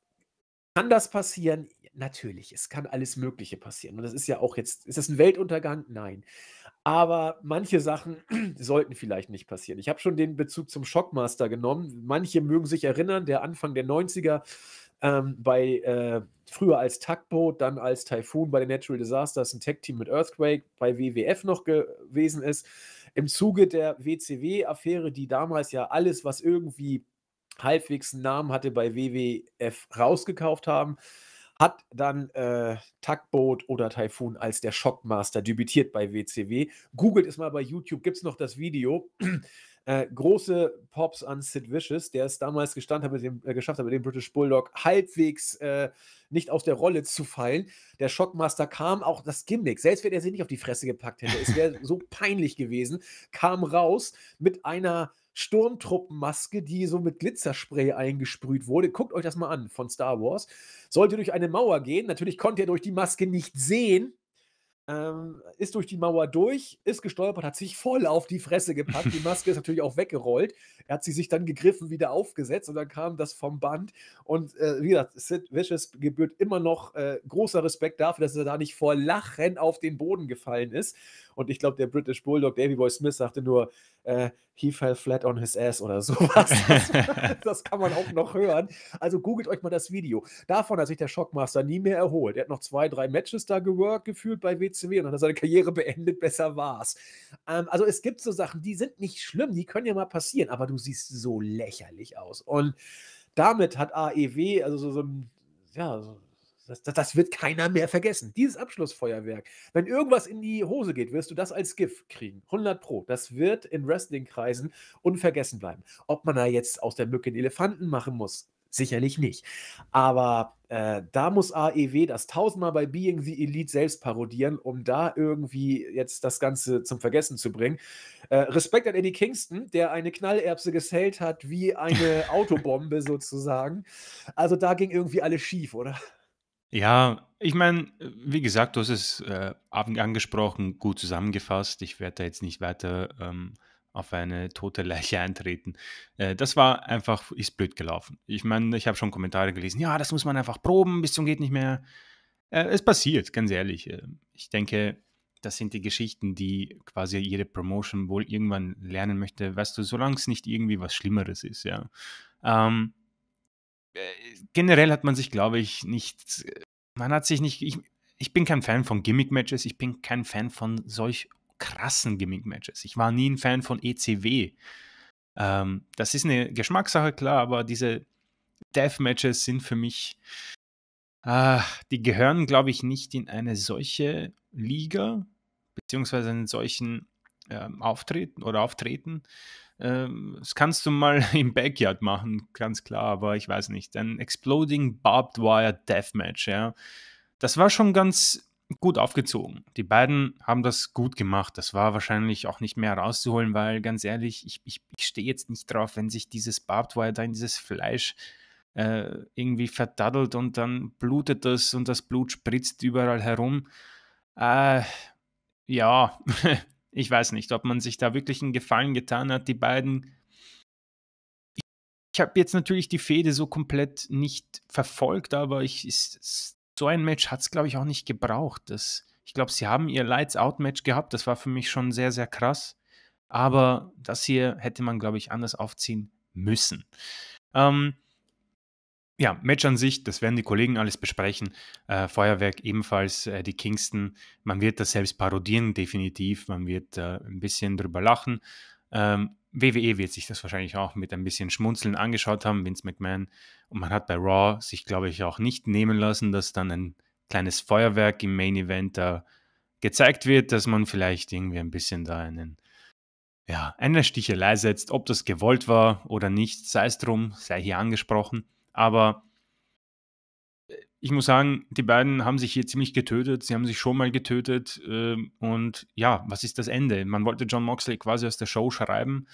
kann das passieren? Natürlich, es kann alles Mögliche passieren. Und das ist ja auch jetzt, ist das ein Weltuntergang? Nein. Aber manche Sachen sollten vielleicht nicht passieren. Ich habe schon den Bezug zum Shockmaster genommen. Manche mögen sich erinnern, der Anfang der 90er ähm, bei äh, früher als Tugboat, dann als Typhoon bei den Natural Disasters, ein Tech-Team mit Earthquake bei WWF noch gewesen ist. Im Zuge der WCW-Affäre, die damals ja alles, was irgendwie halbwegs einen Namen hatte, bei WWF rausgekauft haben, hat dann äh, Tugboat oder Typhoon als der Shockmaster debütiert bei WCW. Googelt es mal bei YouTube, gibt es noch das Video. Äh, große Pops an Sid Vicious, der es damals gestand hat, mit dem, äh, geschafft hat, mit dem British Bulldog halbwegs äh, nicht aus der Rolle zu fallen. Der Shockmaster kam, auch das Gimmick, selbst wenn er sich nicht auf die Fresse gepackt hätte, es wäre so peinlich gewesen, kam raus mit einer Sturmtruppenmaske, die so mit Glitzerspray eingesprüht wurde. Guckt euch das mal an von Star Wars. Sollte durch eine Mauer gehen, natürlich konnte er durch die Maske nicht sehen, ähm, ist durch die Mauer durch, ist gestolpert, hat sich voll auf die Fresse gepackt. Die Maske ist natürlich auch weggerollt. Er hat sie sich dann gegriffen, wieder aufgesetzt und dann kam das vom Band. Und äh, wie gesagt, Sid Vicious gebührt immer noch äh, großer Respekt dafür, dass er da nicht vor Lachen auf den Boden gefallen ist. Und ich glaube, der British Bulldog, Davy Boy Smith, sagte nur, äh, he fell flat on his ass oder sowas. Das, kann man auch noch hören. Also googelt euch mal das Video. Davon hat sich der Shockmaster nie mehr erholt. Er hat noch zwei, drei Matches da geworkt, gefühlt bei WCW und dann hat er seine Karriere beendet. Besser war's. Ähm, also es gibt so Sachen, die sind nicht schlimm, die können ja mal passieren, aber du siehst so lächerlich aus. Und damit hat AEW, also so, so ein, ja, so das, das, das, wird keiner mehr vergessen. Dieses Abschlussfeuerwerk. Wenn irgendwas in die Hose geht, wirst du das als GIF kriegen. 100 Pro. Das wird in Wrestling-Kreisen unvergessen bleiben. Ob man da jetzt aus der Mücke einen Elefanten machen muss, sicherlich nicht. Aber äh, da muss AEW das tausendmal bei Being the Elite selbst parodieren, um da irgendwie jetzt das Ganze zum Vergessen zu bringen. Äh, Respekt an Eddie Kingston, der eine Knallerbse gesellt hat, wie eine Autobombe sozusagen. Also da ging irgendwie alles schief, oder? Ja, ich meine, wie gesagt, du hast es äh, angesprochen, gut zusammengefasst. Ich werde da jetzt nicht weiter ähm, auf eine tote Leiche eintreten. Äh, das war einfach, ist blöd gelaufen. Ich meine, ich habe schon Kommentare gelesen, ja, das muss man einfach proben, bis zum geht nicht mehr. Äh, es passiert, ganz ehrlich. Äh, ich denke, das sind die Geschichten, die quasi jede Promotion wohl irgendwann lernen möchte. Weißt du, solange es nicht irgendwie was Schlimmeres ist, ja. Ähm, generell hat man sich, glaube ich, nicht. Man hat sich nicht. Ich, ich bin kein Fan von Gimmick-Matches. Ich bin kein Fan von solch krassen Gimmick-Matches. Ich war nie ein Fan von ECW. Ähm, das ist eine Geschmackssache, klar, aber diese Death-Matches sind für mich. Äh, die gehören, glaube ich, nicht in eine solche Liga, beziehungsweise in solchen ähm, Auftreten oder Auftreten. Ähm, das kannst du mal im Backyard machen, ganz klar, aber ich weiß nicht. Ein Exploding Barbed Wire Deathmatch, ja. Das war schon ganz gut aufgezogen. Die beiden haben das gut gemacht. Das war wahrscheinlich auch nicht mehr rauszuholen, weil ganz ehrlich, ich, ich, ich stehe jetzt nicht drauf, wenn sich dieses Barbed Wire da in dieses Fleisch äh, irgendwie verdaddelt und dann blutet das und das Blut spritzt überall herum. Äh, ja, ich weiß nicht, ob man sich da wirklich einen Gefallen getan hat. Die beiden. Ich habe jetzt natürlich die Fehde so komplett nicht verfolgt, aber ich, ist, so ein Match hat es, glaube ich, auch nicht gebraucht. Das, ich glaube, sie haben ihr Lights-Out-Match gehabt. Das war für mich schon sehr, sehr krass. Aber das hier hätte man, glaube ich, anders aufziehen müssen. Ähm, ja, Match an sich, das werden die Kollegen alles besprechen. Äh, Feuerwerk ebenfalls, äh, die Kingston. Man wird das selbst parodieren, definitiv. Man wird äh, ein bisschen drüber lachen. Ähm, WWE wird sich das wahrscheinlich auch mit ein bisschen Schmunzeln angeschaut haben, Vince McMahon. Und man hat bei Raw sich, glaube ich, auch nicht nehmen lassen, dass dann ein kleines Feuerwerk im Main Event da gezeigt wird, dass man vielleicht irgendwie ein bisschen da einen, ja, eine Stichelei setzt, ob das gewollt war oder nicht, sei es drum, sei hier angesprochen. Aber äh, ich muss sagen, die beiden haben sich hier ziemlich getötet. Sie haben sich schon mal getötet. Ähm, und ja, was ist das Ende? Man wollte John Moxley quasi aus der Show schreiben.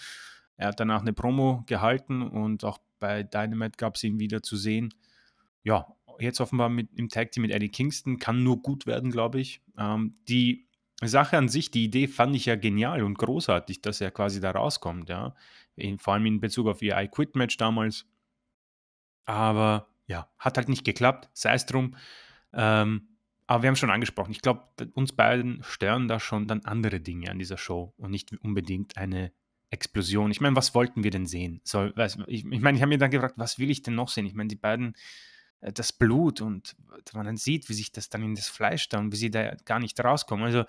Er hat danach eine Promo gehalten und auch bei Dynamite gab es ihn wieder zu sehen. Ja, jetzt offenbar mit, im Tag Team mit Eddie Kingston kann nur gut werden, glaube ich. Ähm, die Sache an sich, die Idee fand ich ja genial und großartig, dass er quasi da rauskommt. Ja, in, vor allem in Bezug auf ihr I Quit Match damals aber ja, hat halt nicht geklappt, sei es drum. Ähm, aber wir haben schon angesprochen, ich glaube, uns beiden stören da schon dann andere Dinge an dieser Show und nicht unbedingt eine Explosion. Ich meine, was wollten wir denn sehen? Soll, ich meine, ich, mein, ich habe mir dann gefragt, was will ich denn noch sehen? Ich meine, die beiden, äh, das Blut und äh, man dann sieht, wie sich das dann in das Fleisch da und wie sie da gar nicht rauskommen. Also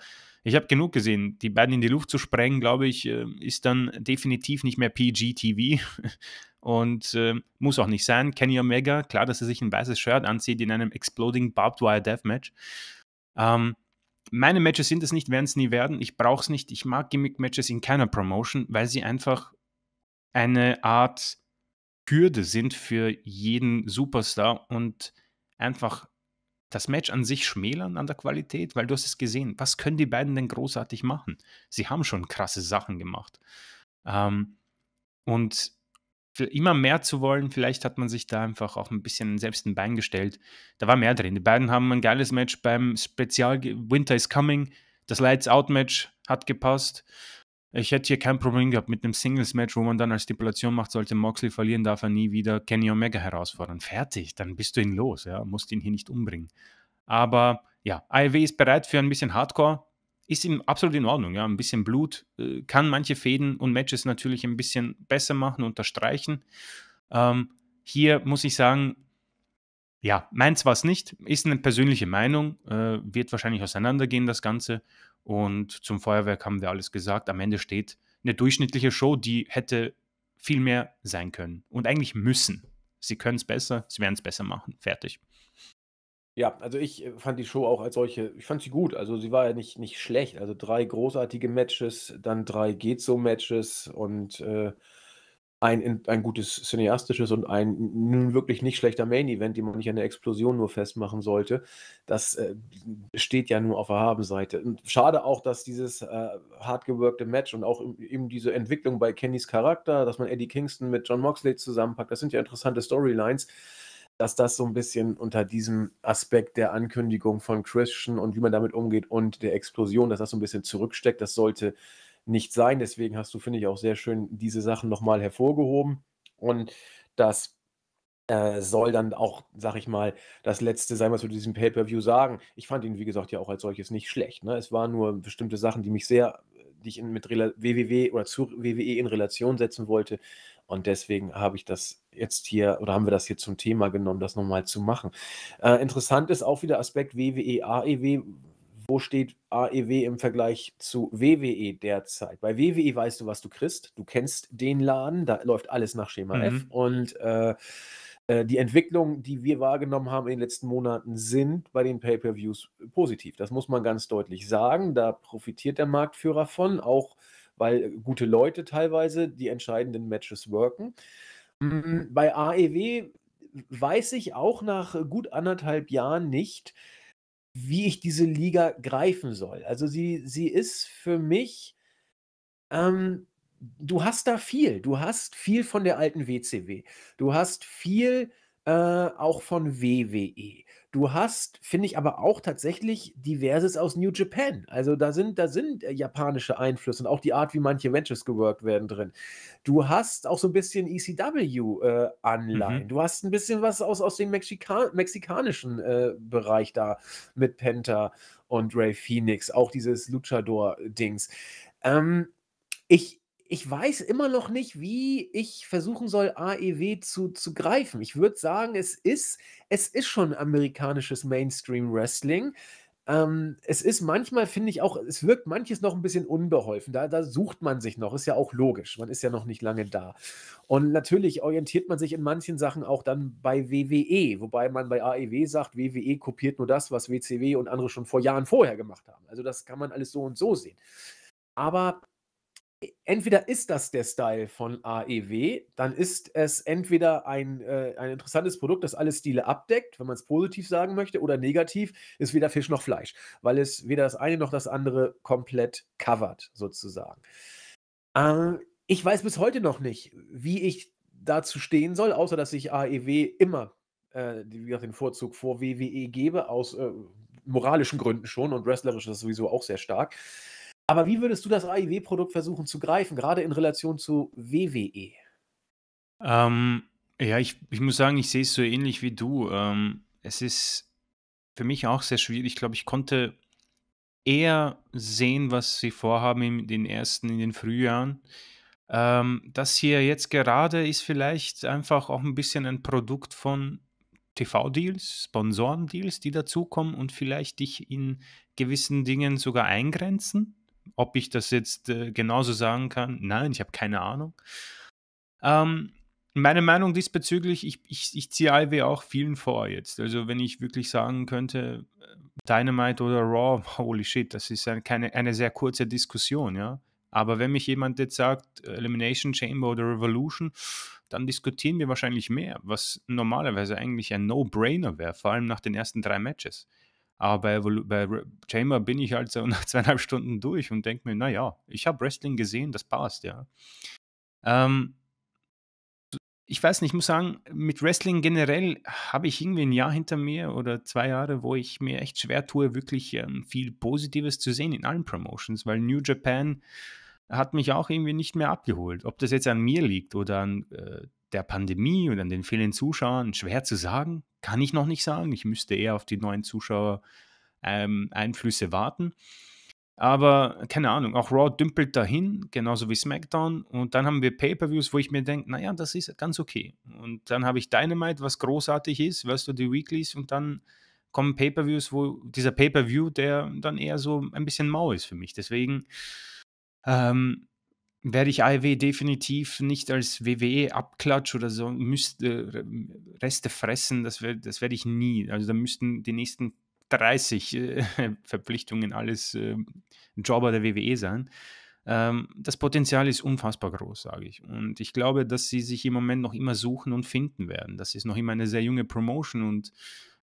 ich habe genug gesehen. Die beiden in die Luft zu sprengen, glaube ich, äh, ist dann definitiv nicht mehr PGTV und äh, muss auch nicht sein. Kenny Omega, klar, dass er sich ein weißes Shirt anzieht in einem Exploding Barbed Wire Deathmatch. Ähm, meine Matches sind es nicht, werden es nie werden. Ich brauche es nicht. Ich mag Gimmick-Matches in keiner Promotion, weil sie einfach eine Art Hürde sind für jeden Superstar und einfach das Match an sich schmälern an der Qualität, weil du hast es gesehen. Was können die beiden denn großartig machen? Sie haben schon krasse Sachen gemacht. Ähm, und immer mehr zu wollen, vielleicht hat man sich da einfach auch ein bisschen selbst ein Bein gestellt. Da war mehr drin. Die beiden haben ein geiles Match beim Spezial Winter is Coming. Das Lights Out Match hat gepasst. Ich hätte hier kein Problem gehabt mit einem Singles-Match, wo man dann als Stipulation macht, sollte Moxley verlieren, darf er nie wieder Kenny Omega herausfordern. Fertig, dann bist du ihn los, ja, musst ihn hier nicht umbringen. Aber ja, AEW ist bereit für ein bisschen Hardcore, ist ihm absolut in Ordnung, ja, ein bisschen Blut äh, kann manche Fäden und Matches natürlich ein bisschen besser machen, unterstreichen. Ähm, hier muss ich sagen, ja, meins war es nicht, ist eine persönliche Meinung, äh, wird wahrscheinlich auseinandergehen, das Ganze. Und zum Feuerwerk haben wir alles gesagt. Am Ende steht eine durchschnittliche Show, die hätte viel mehr sein können und eigentlich müssen. Sie können es besser, sie werden es besser machen. Fertig. Ja, also ich äh, fand die Show auch als solche, ich fand sie gut. Also sie war ja nicht, nicht schlecht. Also drei großartige Matches, dann drei so matches und äh, ein, ein gutes cineastisches und ein nun wirklich nicht schlechter Main-Event, den man nicht an der Explosion nur festmachen sollte, das äh, steht ja nur auf der Habenseite. Und schade auch, dass dieses äh, hart gewirkte Match und auch eben diese Entwicklung bei Kennys Charakter, dass man Eddie Kingston mit John Moxley zusammenpackt, das sind ja interessante Storylines, dass das so ein bisschen unter diesem Aspekt der Ankündigung von Christian und wie man damit umgeht und der Explosion, dass das so ein bisschen zurücksteckt, das sollte nicht sein. Deswegen hast du, finde ich, auch sehr schön diese Sachen nochmal hervorgehoben. Und das äh, soll dann auch, sag ich mal, das Letzte sein, was wir zu diesem Pay-Per-View sagen. Ich fand ihn, wie gesagt, ja auch als solches nicht schlecht. Ne? Es waren nur bestimmte Sachen, die mich sehr, die ich in, mit Rela WWW oder zu WWE in Relation setzen wollte. Und deswegen habe ich das jetzt hier, oder haben wir das hier zum Thema genommen, das nochmal zu machen. Äh, interessant ist auch wieder Aspekt WWE, AEW, wo steht AEW im Vergleich zu WWE derzeit? Bei WWE weißt du, was du kriegst. Du kennst den Laden, da läuft alles nach Schema mhm. F. Und äh, äh die Entwicklungen, die wir wahrgenommen haben in den letzten Monaten, sind bei den Pay-per-Views positiv. Das muss man ganz deutlich sagen. Da profitiert der Marktführer von, auch weil gute Leute teilweise die entscheidenden Matches worken. Hm, bei AEW weiß ich auch nach gut anderthalb Jahren nicht, wie ich diese Liga greifen soll. Also sie, sie ist für mich, ähm, du hast da viel. Du hast viel von der alten WCW. Du hast viel äh, auch von WWE. Du hast, finde ich, aber auch tatsächlich diverses aus New Japan. Also da sind, da sind äh, japanische Einflüsse und auch die Art, wie manche Ventures geworkt werden drin. Du hast auch so ein bisschen ECW-Anleihen. Äh, mhm. Du hast ein bisschen was aus, aus dem Mexika mexikanischen äh, Bereich da mit Penta und Ray Phoenix, auch dieses Luchador-Dings. Ähm, ich, ich weiß immer noch nicht, wie ich versuchen soll, AEW zu, zu greifen. Ich würde sagen, es ist, es ist schon amerikanisches Mainstream-Wrestling. Ähm, es ist manchmal, finde ich auch, es wirkt manches noch ein bisschen unbeholfen. Da, da, sucht man sich noch, ist ja auch logisch. Man ist ja noch nicht lange da. Und natürlich orientiert man sich in manchen Sachen auch dann bei WWE, wobei man bei AEW sagt, WWE kopiert nur das, was WCW und andere schon vor Jahren vorher gemacht haben. Also das kann man alles so und so sehen. Aber E, entweder ist das der Style von AEW, dann ist es entweder ein, äh, ein interessantes Produkt, das alle Stile abdeckt, wenn man es positiv sagen möchte, oder negativ ist weder Fisch noch Fleisch, weil es weder das eine noch das andere komplett covert, sozusagen. Äh, ich weiß bis heute noch nicht, wie ich dazu stehen soll, außer dass ich AEW immer äh, den Vorzug vor WWE gebe, aus äh, moralischen Gründen schon und wrestlerisch ist das sowieso auch sehr stark. Aber wie würdest du das AIW-Produkt versuchen zu greifen, gerade in Relation zu WWE? Ähm, ja, ich, ich muss sagen, ich sehe es so ähnlich wie du. Ähm, es ist für mich auch sehr schwierig. Ich glaube, ich konnte eher sehen, was sie vorhaben in den ersten, in den Frühjahren. Ähm, das hier jetzt gerade ist vielleicht einfach auch ein bisschen ein Produkt von TV-Deals, Sponsoren-Deals, die dazukommen und vielleicht dich in gewissen Dingen sogar eingrenzen ob ich das jetzt äh, genauso sagen kann, nein, ich habe keine Ahnung. Ähm, meine Meinung diesbezüglich, ich, ich, ich ziehe IW auch vielen vor jetzt. Also wenn ich wirklich sagen könnte, äh, Dynamite oder Raw, holy shit, das ist ein, keine, eine sehr kurze Diskussion, ja. Aber wenn mich jemand jetzt sagt, Elimination Chamber oder Revolution, dann diskutieren wir wahrscheinlich mehr, was normalerweise eigentlich ein No-Brainer wäre, vor allem nach den ersten drei Matches. Aber bei, bei Chamber bin ich halt so nach zweieinhalb Stunden durch und denke mir, naja, ich habe Wrestling gesehen, das passt, ja. Ähm, ich weiß nicht, ich muss sagen, mit Wrestling generell habe ich irgendwie ein Jahr hinter mir oder zwei Jahre, wo ich mir echt schwer tue, wirklich ähm, viel Positives zu sehen in allen Promotions, weil New Japan hat mich auch irgendwie nicht mehr abgeholt. Ob das jetzt an mir liegt oder an äh, der Pandemie und an den vielen Zuschauern schwer zu sagen. Kann ich noch nicht sagen. Ich müsste eher auf die neuen Zuschauer-Einflüsse ähm, warten. Aber keine Ahnung, auch Raw dümpelt dahin, genauso wie SmackDown. Und dann haben wir Pay-Per-Views, wo ich mir denke, naja, das ist ganz okay. Und dann habe ich Dynamite, was großartig ist, weißt du, die Weeklies. Und dann kommen Pay-Per-Views, wo dieser Pay-Per-View, der dann eher so ein bisschen mau ist für mich. Deswegen, ähm, werde ich AEW definitiv nicht als WWE abklatsch oder so müsste äh, Reste fressen, das, wär, das werde ich nie. Also da müssten die nächsten 30 äh, Verpflichtungen alles äh, Jobber der WWE sein. Ähm, das Potenzial ist unfassbar groß, sage ich. Und ich glaube, dass sie sich im Moment noch immer suchen und finden werden. Das ist noch immer eine sehr junge Promotion und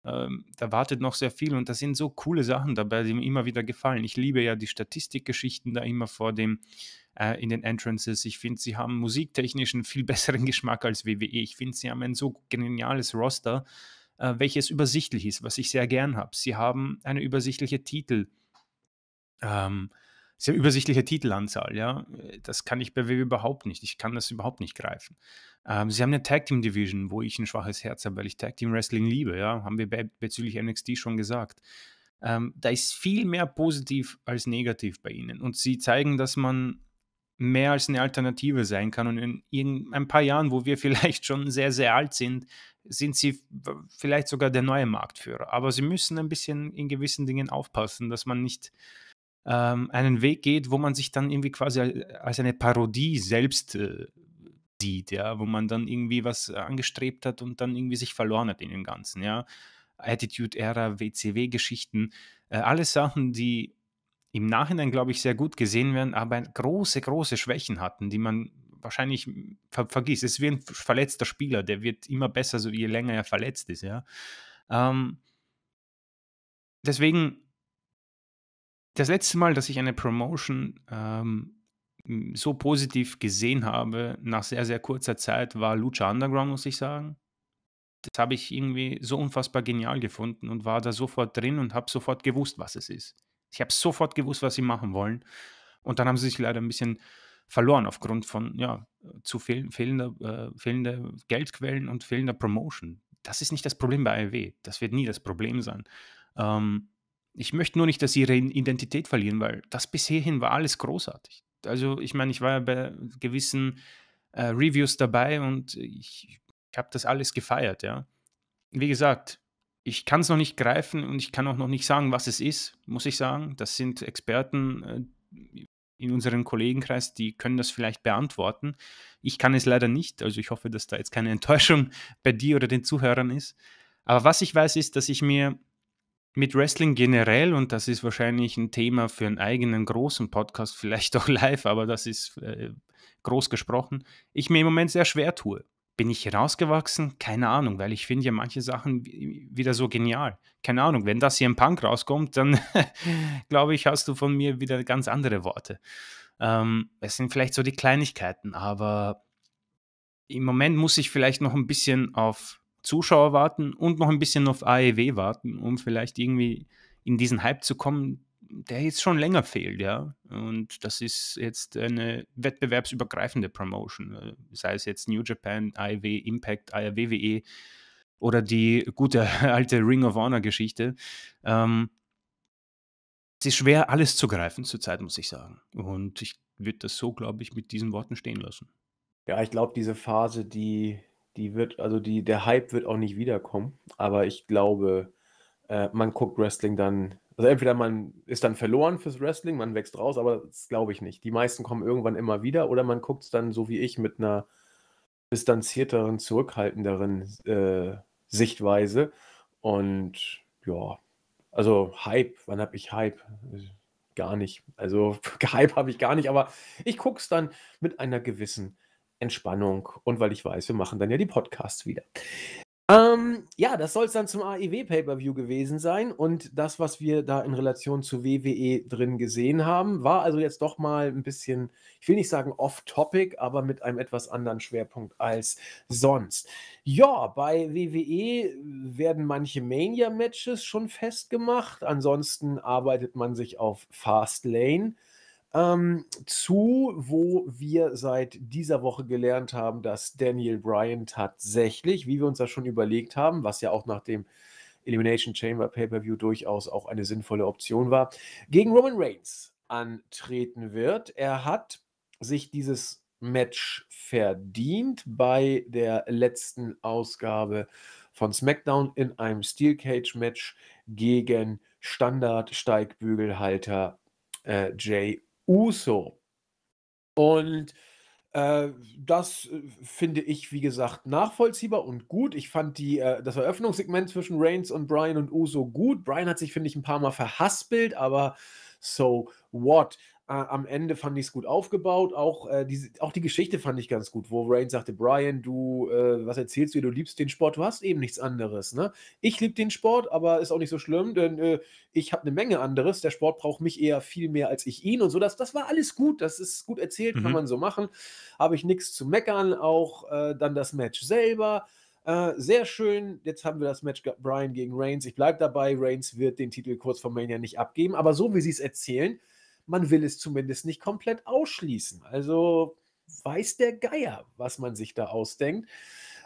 ähm, da wartet noch sehr viel und da sind so coole Sachen dabei, die mir immer wieder gefallen. Ich liebe ja die Statistikgeschichten da immer vor dem äh, in den Entrances. Ich finde, sie haben musiktechnisch einen viel besseren Geschmack als WWE. Ich finde, sie haben ein so geniales Roster, äh, welches übersichtlich ist, was ich sehr gern habe. Sie haben eine übersichtliche Titel. Ähm, ist ja übersichtliche Titelanzahl, ja. Das kann ich bei WWE überhaupt nicht. Ich kann das überhaupt nicht greifen. Ähm, sie haben eine Tag Team Division, wo ich ein schwaches Herz habe, weil ich Tag Team Wrestling liebe, ja. Haben wir be bezüglich NXT schon gesagt. Ähm, da ist viel mehr positiv als negativ bei ihnen. Und sie zeigen, dass man mehr als eine Alternative sein kann. Und in ein paar Jahren, wo wir vielleicht schon sehr, sehr alt sind, sind sie vielleicht sogar der neue Marktführer. Aber sie müssen ein bisschen in gewissen Dingen aufpassen, dass man nicht ähm, einen Weg geht, wo man sich dann irgendwie quasi als eine Parodie selbst äh, sieht, ja, wo man dann irgendwie was äh, angestrebt hat und dann irgendwie sich verloren hat in dem Ganzen, ja. Attitude Era, WCW-Geschichten, äh, alles Sachen, die im Nachhinein, glaube ich, sehr gut gesehen werden, aber große, große Schwächen hatten, die man wahrscheinlich ver vergisst. Es ist wie ein verletzter Spieler, der wird immer besser, so je länger er verletzt ist, ja. Ähm, deswegen das letzte Mal, dass ich eine Promotion ähm, so positiv gesehen habe, nach sehr, sehr kurzer Zeit, war Lucha Underground, muss ich sagen. Das habe ich irgendwie so unfassbar genial gefunden und war da sofort drin und habe sofort gewusst, was es ist. Ich habe sofort gewusst, was sie machen wollen. Und dann haben sie sich leider ein bisschen verloren aufgrund von ja, zu fehl, fehlender, äh, fehlender Geldquellen und fehlender Promotion. Das ist nicht das Problem bei AEW. Das wird nie das Problem sein. Ähm, ich möchte nur nicht, dass sie ihre Identität verlieren, weil das bisherhin war alles großartig. Also, ich meine, ich war ja bei gewissen äh, Reviews dabei und ich, ich habe das alles gefeiert, ja. Wie gesagt, ich kann es noch nicht greifen und ich kann auch noch nicht sagen, was es ist, muss ich sagen. Das sind Experten äh, in unserem Kollegenkreis, die können das vielleicht beantworten. Ich kann es leider nicht, also ich hoffe, dass da jetzt keine Enttäuschung bei dir oder den Zuhörern ist. Aber was ich weiß, ist, dass ich mir mit Wrestling generell, und das ist wahrscheinlich ein Thema für einen eigenen großen Podcast, vielleicht auch live, aber das ist äh, groß gesprochen, ich mir im Moment sehr schwer tue. Bin ich rausgewachsen? Keine Ahnung, weil ich finde ja manche Sachen wieder so genial. Keine Ahnung, wenn das hier im Punk rauskommt, dann glaube ich, hast du von mir wieder ganz andere Worte. Ähm, es sind vielleicht so die Kleinigkeiten, aber im Moment muss ich vielleicht noch ein bisschen auf Zuschauer warten und noch ein bisschen auf AEW warten, um vielleicht irgendwie in diesen Hype zu kommen, der jetzt schon länger fehlt, ja. Und das ist jetzt eine wettbewerbsübergreifende Promotion, äh, sei es jetzt New Japan, AEW, Impact, AEWWE e oder die gute alte Ring of Honor Geschichte. Ähm, es ist schwer, alles zu greifen zurzeit, muss ich sagen. Und ich würde das so, glaube ich, mit diesen Worten stehen lassen. Ja, ich glaube, diese Phase, die die wird, also die, der Hype wird auch nicht wiederkommen, aber ich glaube, äh, man guckt Wrestling dann, also entweder man ist dann verloren fürs Wrestling, man wächst raus, aber das glaube ich nicht. Die meisten kommen irgendwann immer wieder oder man guckt es dann so wie ich mit einer distanzierteren, zurückhaltenderen äh, Sichtweise und ja, also Hype, wann habe ich Hype? Gar nicht. Also Hype habe ich gar nicht, aber ich gucke es dann mit einer gewissen Entspannung und weil ich weiß, wir machen dann ja die Podcasts wieder. Ähm, ja, das soll es dann zum AEW Pay-Per-View gewesen sein. Und das, was wir da in Relation zu WWE drin gesehen haben, war also jetzt doch mal ein bisschen, ich will nicht sagen off-topic, aber mit einem etwas anderen Schwerpunkt als sonst. Ja, bei WWE werden manche Mania-Matches schon festgemacht. Ansonsten arbeitet man sich auf Fastlane ähm, zu, wo wir seit dieser Woche gelernt haben, dass Daniel Bryan tatsächlich, wie wir uns das schon überlegt haben, was ja auch nach dem Elimination Chamber Pay-per-View durchaus auch eine sinnvolle Option war, gegen Roman Reigns antreten wird. Er hat sich dieses Match verdient bei der letzten Ausgabe von SmackDown in einem Steel Cage Match gegen Standard Steigbügelhalter äh, Jay Uso. Und äh, das äh, finde ich, wie gesagt, nachvollziehbar und gut. Ich fand die, äh, das Eröffnungssegment zwischen Reigns und Brian und Uso gut. Brian hat sich, finde ich, ein paar Mal verhaspelt, aber so what? Äh, am Ende fand ich es gut aufgebaut. Auch, äh, die, auch die Geschichte fand ich ganz gut, wo Rain sagte, Brian, du, äh, was erzählst du, du liebst den Sport, du hast eben nichts anderes. Ne? Ich liebe den Sport, aber ist auch nicht so schlimm, denn äh, ich habe eine Menge anderes. Der Sport braucht mich eher viel mehr als ich ihn und so. Das, das war alles gut, das ist gut erzählt, mhm. kann man so machen. Habe ich nichts zu meckern, auch äh, dann das Match selber. Äh, sehr schön. Jetzt haben wir das Match Brian gegen Reigns. Ich bleibe dabei. Reigns wird den Titel kurz vor Mania nicht abgeben. Aber so wie sie es erzählen, man will es zumindest nicht komplett ausschließen. Also weiß der Geier, was man sich da ausdenkt.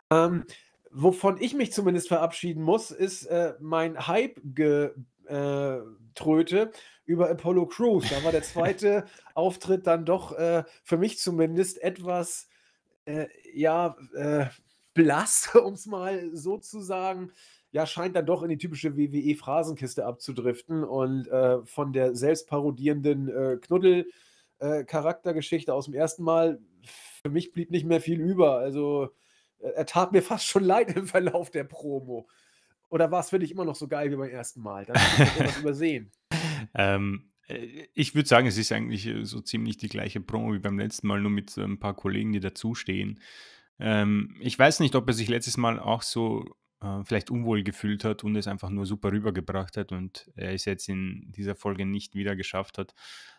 Ähm, wovon ich mich zumindest verabschieden muss, ist äh, mein Hype-Getröte äh, über Apollo Crews. Da war der zweite Auftritt dann doch äh, für mich zumindest etwas, äh, ja, äh, blass, um es mal so zu sagen ja, scheint dann doch in die typische WWE-Phrasenkiste abzudriften und äh, von der selbstparodierenden äh, Knuddel-Charaktergeschichte äh, aus dem ersten Mal, für mich blieb nicht mehr viel über. Also äh, er tat mir fast schon leid im Verlauf der Promo. Oder war es für dich immer noch so geil wie beim ersten Mal? Dann habe ich das übersehen. Ähm, äh, ich würde sagen, es ist eigentlich äh, so ziemlich die gleiche Promo wie beim letzten Mal, nur mit ein paar Kollegen, die dazustehen. Ähm, ich weiß nicht, ob er sich letztes Mal auch so äh, vielleicht unwohl gefühlt hat und es einfach nur super rübergebracht hat und er es jetzt in dieser Folge nicht wieder geschafft hat.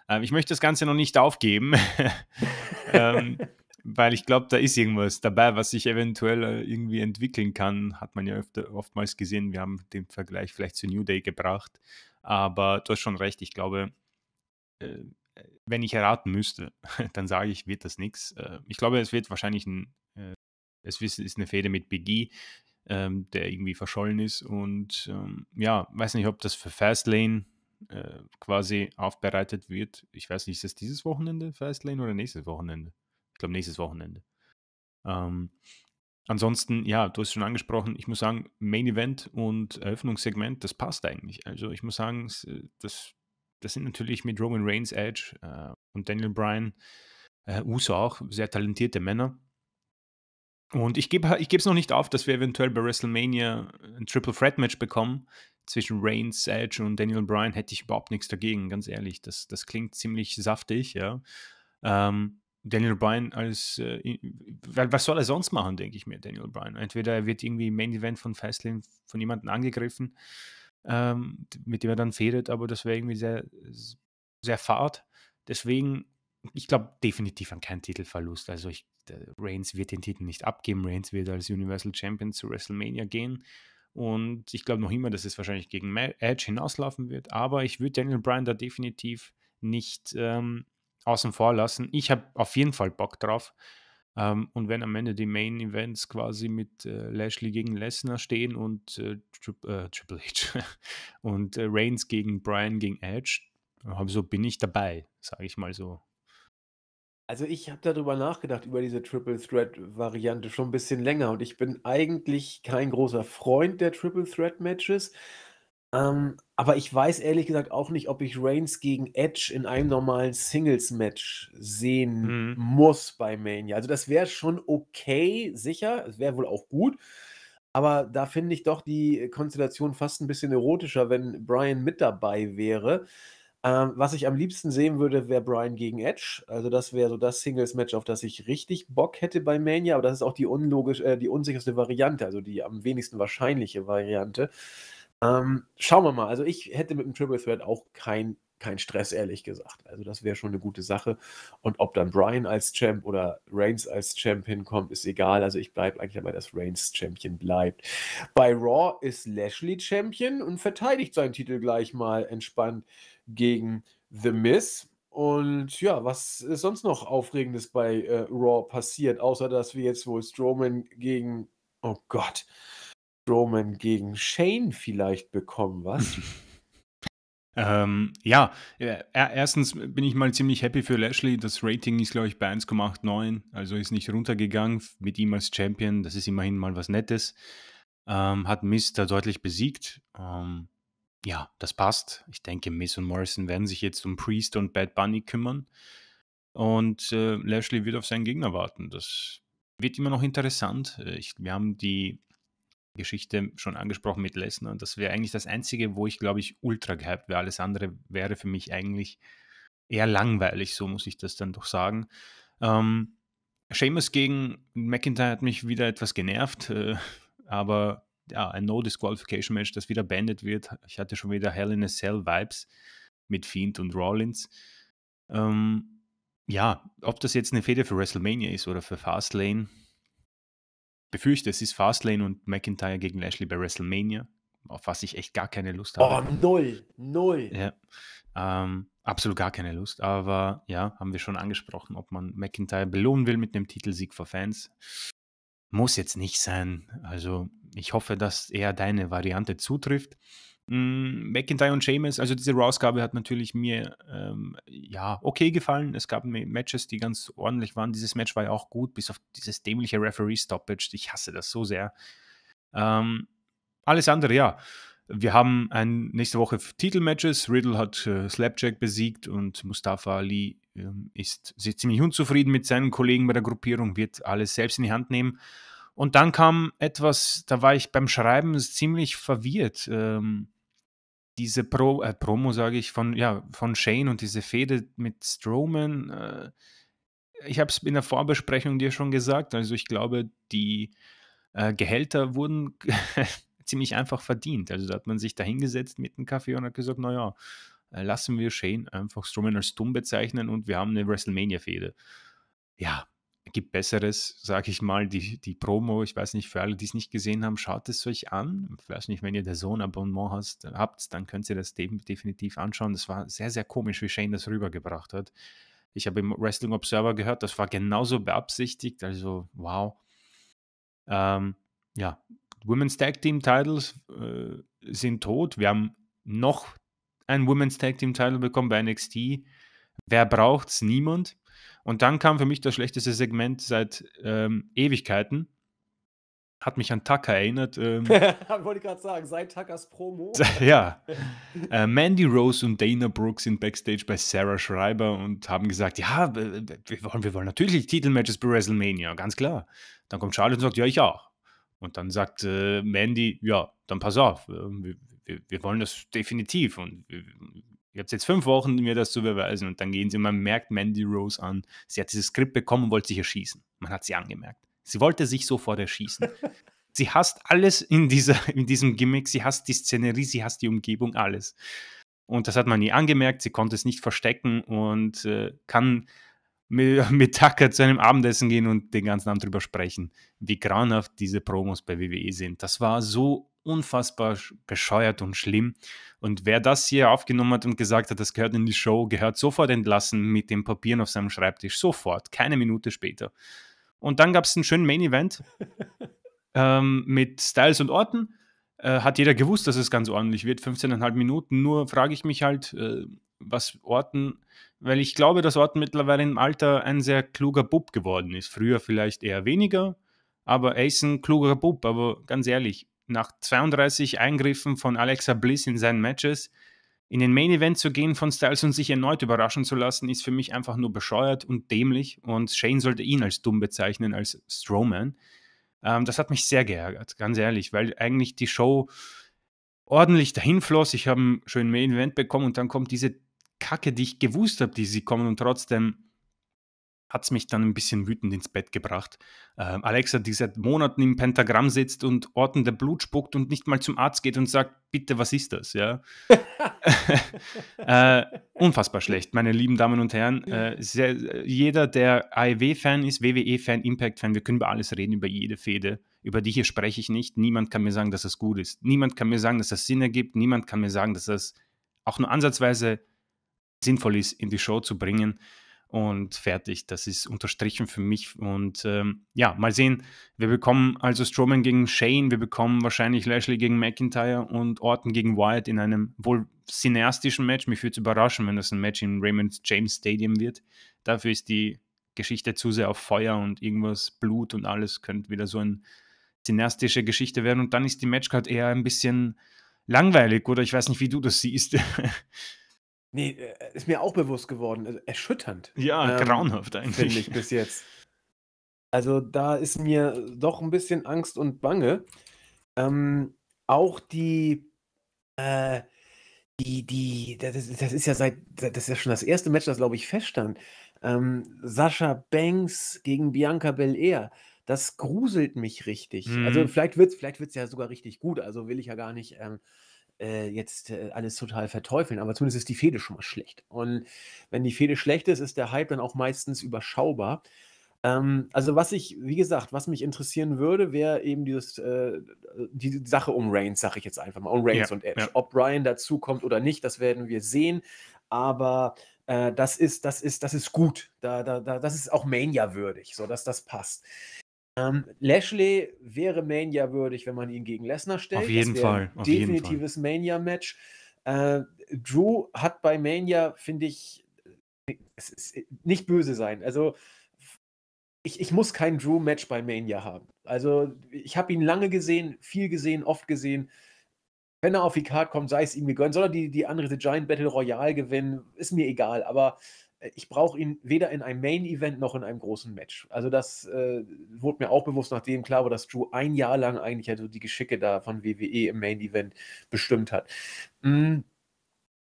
Ähm, ich möchte das Ganze noch nicht aufgeben, ähm, weil ich glaube, da ist irgendwas dabei, was sich eventuell äh, irgendwie entwickeln kann. Hat man ja öfter, oftmals gesehen. Wir haben den Vergleich vielleicht zu New Day gebracht. Aber du hast schon recht, ich glaube, äh, wenn ich erraten müsste, dann sage ich, wird das nichts. Äh, ich glaube, es wird wahrscheinlich ein, es ist eine Fehde mit Biggie ähm, der irgendwie verschollen ist. Und ähm, ja, weiß nicht, ob das für Fastlane äh, quasi aufbereitet wird. Ich weiß nicht, ist das dieses Wochenende Fastlane oder nächstes Wochenende? Ich glaube, nächstes Wochenende. Ähm, ansonsten, ja, du hast schon angesprochen, ich muss sagen, Main Event und Eröffnungssegment, das passt eigentlich. Also ich muss sagen, äh, das, das sind natürlich mit Roman Reigns, Edge äh, und Daniel Bryan, äh, Uso auch, sehr talentierte Männer. Und ich gebe es noch nicht auf, dass wir eventuell bei WrestleMania ein Triple Threat Match bekommen. Zwischen Reigns, Edge und Daniel Bryan hätte ich überhaupt nichts dagegen, ganz ehrlich. Das, das klingt ziemlich saftig, ja. Ähm, Daniel Bryan als, äh, was soll er sonst machen, denke ich mir, Daniel Bryan? Entweder er wird irgendwie im Main Event von Fastlane von jemandem angegriffen, ähm, mit dem er dann fädelt, aber das wäre irgendwie sehr, sehr fad. Deswegen ich glaube definitiv an keinen Titelverlust. Also ich, Reigns wird den Titel nicht abgeben. Reigns wird als Universal Champion zu WrestleMania gehen. Und ich glaube noch immer, dass es wahrscheinlich gegen Edge hinauslaufen wird. Aber ich würde Daniel Bryan da definitiv nicht ähm, außen vor lassen. Ich habe auf jeden Fall Bock drauf. Ähm, und wenn am Ende die Main Events quasi mit äh, Lashley gegen Lesnar stehen und äh, Tri äh, Triple H und äh, Reigns gegen Bryan gegen Edge, äh, so bin ich dabei, sage ich mal so. Also ich habe darüber nachgedacht, über diese Triple Threat-Variante schon ein bisschen länger und ich bin eigentlich kein großer Freund der Triple Threat-Matches. Ähm, aber ich weiß ehrlich gesagt auch nicht, ob ich Reigns gegen Edge in einem normalen Singles-Match sehen mhm. muss bei Mania. Also das wäre schon okay, sicher, es wäre wohl auch gut. Aber da finde ich doch die Konstellation fast ein bisschen erotischer, wenn Brian mit dabei wäre. Ähm, was ich am liebsten sehen würde, wäre Brian gegen Edge. Also das wäre so das Singles-Match, auf das ich richtig Bock hätte bei Mania, aber das ist auch die, unlogisch, äh, die unsicherste Variante, also die am wenigsten wahrscheinliche Variante. Ähm, schauen wir mal. Also ich hätte mit dem Triple Threat auch kein, kein Stress, ehrlich gesagt. Also das wäre schon eine gute Sache. Und ob dann Brian als Champ oder Reigns als Champ hinkommt, ist egal. Also ich bleibe eigentlich dabei, dass Reigns Champion bleibt. Bei Raw ist Lashley Champion und verteidigt seinen Titel gleich mal entspannt gegen The Miz. Und ja, was ist sonst noch Aufregendes bei äh, Raw passiert, außer dass wir jetzt wohl Strowman gegen, oh Gott, Strowman gegen Shane vielleicht bekommen, was? Ähm, ja, äh, erstens bin ich mal ziemlich happy für Lashley. Das Rating ist, glaube ich, bei 1,89, also ist nicht runtergegangen. Mit ihm als Champion, das ist immerhin mal was Nettes. Ähm, hat Miz da deutlich besiegt. Ähm, ja, das passt. Ich denke, und Morrison werden sich jetzt um Priest und Bad Bunny kümmern. Und äh, Lashley wird auf seinen Gegner warten. Das wird immer noch interessant. Äh, ich, wir haben die Geschichte schon angesprochen mit Lesnar. Das wäre eigentlich das Einzige, wo ich, glaube ich, ultra gehypt wäre. Alles andere wäre für mich eigentlich eher langweilig, so muss ich das dann doch sagen. Ähm, Seamus gegen McIntyre hat mich wieder etwas genervt, äh, aber ja, ein No-Disqualification-Match, das wieder beendet wird. Ich hatte schon wieder Hell in a Cell-Vibes mit Fiend und Rollins. Ähm, ja, ob das jetzt eine Fehde für WrestleMania ist oder für Fastlane, befürchte, es ist Fastlane und McIntyre gegen Lashley bei WrestleMania, auf was ich echt gar keine Lust habe. Oh, null, null. Ja, ähm, absolut gar keine Lust, aber ja, haben wir schon angesprochen, ob man McIntyre belohnen will mit einem Titelsieg für Fans muss jetzt nicht sein. Also ich hoffe, dass eher deine Variante zutrifft. McIntyre mm, und Sheamus, also diese Rausgabe hat natürlich mir ähm, ja okay gefallen. Es gab Matches, die ganz ordentlich waren. Dieses Match war ja auch gut, bis auf dieses dämliche Referee-Stoppage. Ich hasse das so sehr. Ähm, alles andere, ja. Wir haben ein, nächste Woche Titelmatches. Riddle hat äh, Slapjack besiegt und Mustafa Ali ähm, ist ziemlich unzufrieden mit seinen Kollegen bei der Gruppierung, wird alles selbst in die Hand nehmen. Und dann kam etwas, da war ich beim Schreiben ziemlich verwirrt. Ähm, diese Pro, äh, Promo, sage ich, von, ja, von Shane und diese Fehde mit Strowman. Äh, ich habe es in der Vorbesprechung dir schon gesagt. Also ich glaube, die äh, Gehälter wurden ziemlich einfach verdient. Also da hat man sich da hingesetzt mit einem Kaffee und hat gesagt, naja, äh, lassen wir Shane einfach Strowman als dumm bezeichnen und wir haben eine WrestleMania-Fehde. Ja, gibt Besseres, sage ich mal, die, die Promo, ich weiß nicht, für alle, die es nicht gesehen haben, schaut es euch an. Vielleicht nicht, wenn ihr der Sohn-Abonnement habt, dann könnt ihr das definitiv anschauen. Das war sehr, sehr komisch, wie Shane das rübergebracht hat. Ich habe im Wrestling Observer gehört, das war genauso beabsichtigt, also wow. Ähm, ja, Women's Tag Team Titles äh, sind tot. Wir haben noch ein Women's Tag Team Title bekommen bei NXT. Wer braucht's? Niemand. Und dann kam für mich das schlechteste Segment seit ähm, Ewigkeiten. Hat mich an Tucker erinnert. Ähm, Wollte gerade sagen, seit Tuckers Promo. ja. äh, Mandy Rose und Dana Brooks sind backstage bei Sarah Schreiber und haben gesagt: Ja, wir wollen, wir wollen natürlich Titelmatches bei WrestleMania, ganz klar. Dann kommt Charlotte und sagt: Ja, ich auch. Und dann sagt äh, Mandy: Ja, dann pass auf, äh, wir, wir wollen das definitiv und ich habe jetzt fünf Wochen, mir das zu beweisen und dann gehen sie und man merkt Mandy Rose an, sie hat dieses Skript bekommen und wollte sich erschießen. Man hat sie angemerkt. Sie wollte sich sofort erschießen. sie hasst alles in, dieser, in diesem Gimmick, sie hasst die Szenerie, sie hasst die Umgebung, alles. Und das hat man nie angemerkt, sie konnte es nicht verstecken und äh, kann mit, mit Tucker zu einem Abendessen gehen und den ganzen Abend drüber sprechen, wie grauenhaft diese Promos bei WWE sind. Das war so unfassbar bescheuert und schlimm. Und wer das hier aufgenommen hat und gesagt hat, das gehört in die Show, gehört sofort entlassen mit den Papieren auf seinem Schreibtisch. Sofort, keine Minute später. Und dann gab es einen schönen Main Event ähm, mit Styles und Orten. Äh, hat jeder gewusst, dass es ganz ordentlich wird. 15,5 Minuten. Nur frage ich mich halt, äh, was Orten, weil ich glaube, dass Orten mittlerweile im Alter ein sehr kluger Bub geworden ist. Früher vielleicht eher weniger, aber er ist ein kluger Bub. Aber ganz ehrlich, nach 32 Eingriffen von Alexa Bliss in seinen Matches in den Main Event zu gehen von Styles und sich erneut überraschen zu lassen, ist für mich einfach nur bescheuert und dämlich. Und Shane sollte ihn als dumm bezeichnen, als Strowman. Ähm, das hat mich sehr geärgert, ganz ehrlich, weil eigentlich die Show ordentlich dahin floss. Ich habe einen schönen Main Event bekommen und dann kommt diese Kacke, die ich gewusst habe, die sie kommen und trotzdem hat es mich dann ein bisschen wütend ins Bett gebracht. Ähm, Alexa, die seit Monaten im Pentagramm sitzt und Orten der Blut spuckt und nicht mal zum Arzt geht und sagt, bitte, was ist das? Ja. äh, unfassbar schlecht, meine lieben Damen und Herren. Äh, sehr, jeder, der AEW-Fan ist, WWE-Fan, Impact-Fan, wir können über alles reden, über jede Fehde. Über die hier spreche ich nicht. Niemand kann mir sagen, dass das gut ist. Niemand kann mir sagen, dass das Sinn ergibt. Niemand kann mir sagen, dass das auch nur ansatzweise sinnvoll ist, in die Show zu bringen und fertig. Das ist unterstrichen für mich. Und ähm, ja, mal sehen. Wir bekommen also Strowman gegen Shane, wir bekommen wahrscheinlich Lashley gegen McIntyre und Orton gegen Wyatt in einem wohl cineastischen Match. Mich würde es überraschen, wenn das ein Match im Raymond James Stadium wird. Dafür ist die Geschichte zu sehr auf Feuer und irgendwas Blut und alles könnte wieder so eine cineastische Geschichte werden. Und dann ist die Matchcard eher ein bisschen langweilig oder ich weiß nicht, wie du das siehst. Nee, äh, äh, ist mir auch bewusst geworden. Also erschütternd. Ja, ähm, grauenhaft eigentlich. Finde ich bis jetzt. Also da ist mir doch ein bisschen Angst und Bange. Ähm, auch die, äh, die, die, das, das, ist ja seit, das ist ja schon das erste Match, das glaube ich feststand. Ähm, Sascha Banks gegen Bianca Belair. Das gruselt mich richtig. Also mhm. Also vielleicht wird es vielleicht wird's ja sogar richtig gut. Also will ich ja gar nicht ähm, äh, jetzt äh, alles total verteufeln, aber zumindest ist die Fehde schon mal schlecht. Und wenn die Fehde schlecht ist, ist der Hype dann auch meistens überschaubar. Ähm, also was ich, wie gesagt, was mich interessieren würde, wäre eben dieses, äh, die Sache um Reigns, sage ich jetzt einfach mal, um Reigns ja, und Edge. Ja. Ob Brian dazukommt oder nicht, das werden wir sehen. Aber äh, das ist, das ist, das ist gut. Da, da, da, das ist auch Mania würdig, so dass das passt. Ähm, Lashley wäre Mania würdig, wenn man ihn gegen Lesnar stellt. Auf jeden Fall. Auf definitives Mania-Match. Äh, Drew hat bei Mania, finde ich, es ist, äh, nicht böse sein. Also ich, ich muss kein Drew-Match bei Mania haben. Also ich habe ihn lange gesehen, viel gesehen, oft gesehen. Wenn er auf die Karte kommt, sei es ihm gegönnt. Soll er die, die andere The Giant Battle Royale gewinnen, ist mir egal. Aber äh, ich brauche ihn weder in einem Main-Event noch in einem großen Match. Also das äh, wurde mir auch bewusst, nachdem klar war, dass Drew ein Jahr lang eigentlich also die Geschicke da von WWE im Main-Event bestimmt hat. Mm,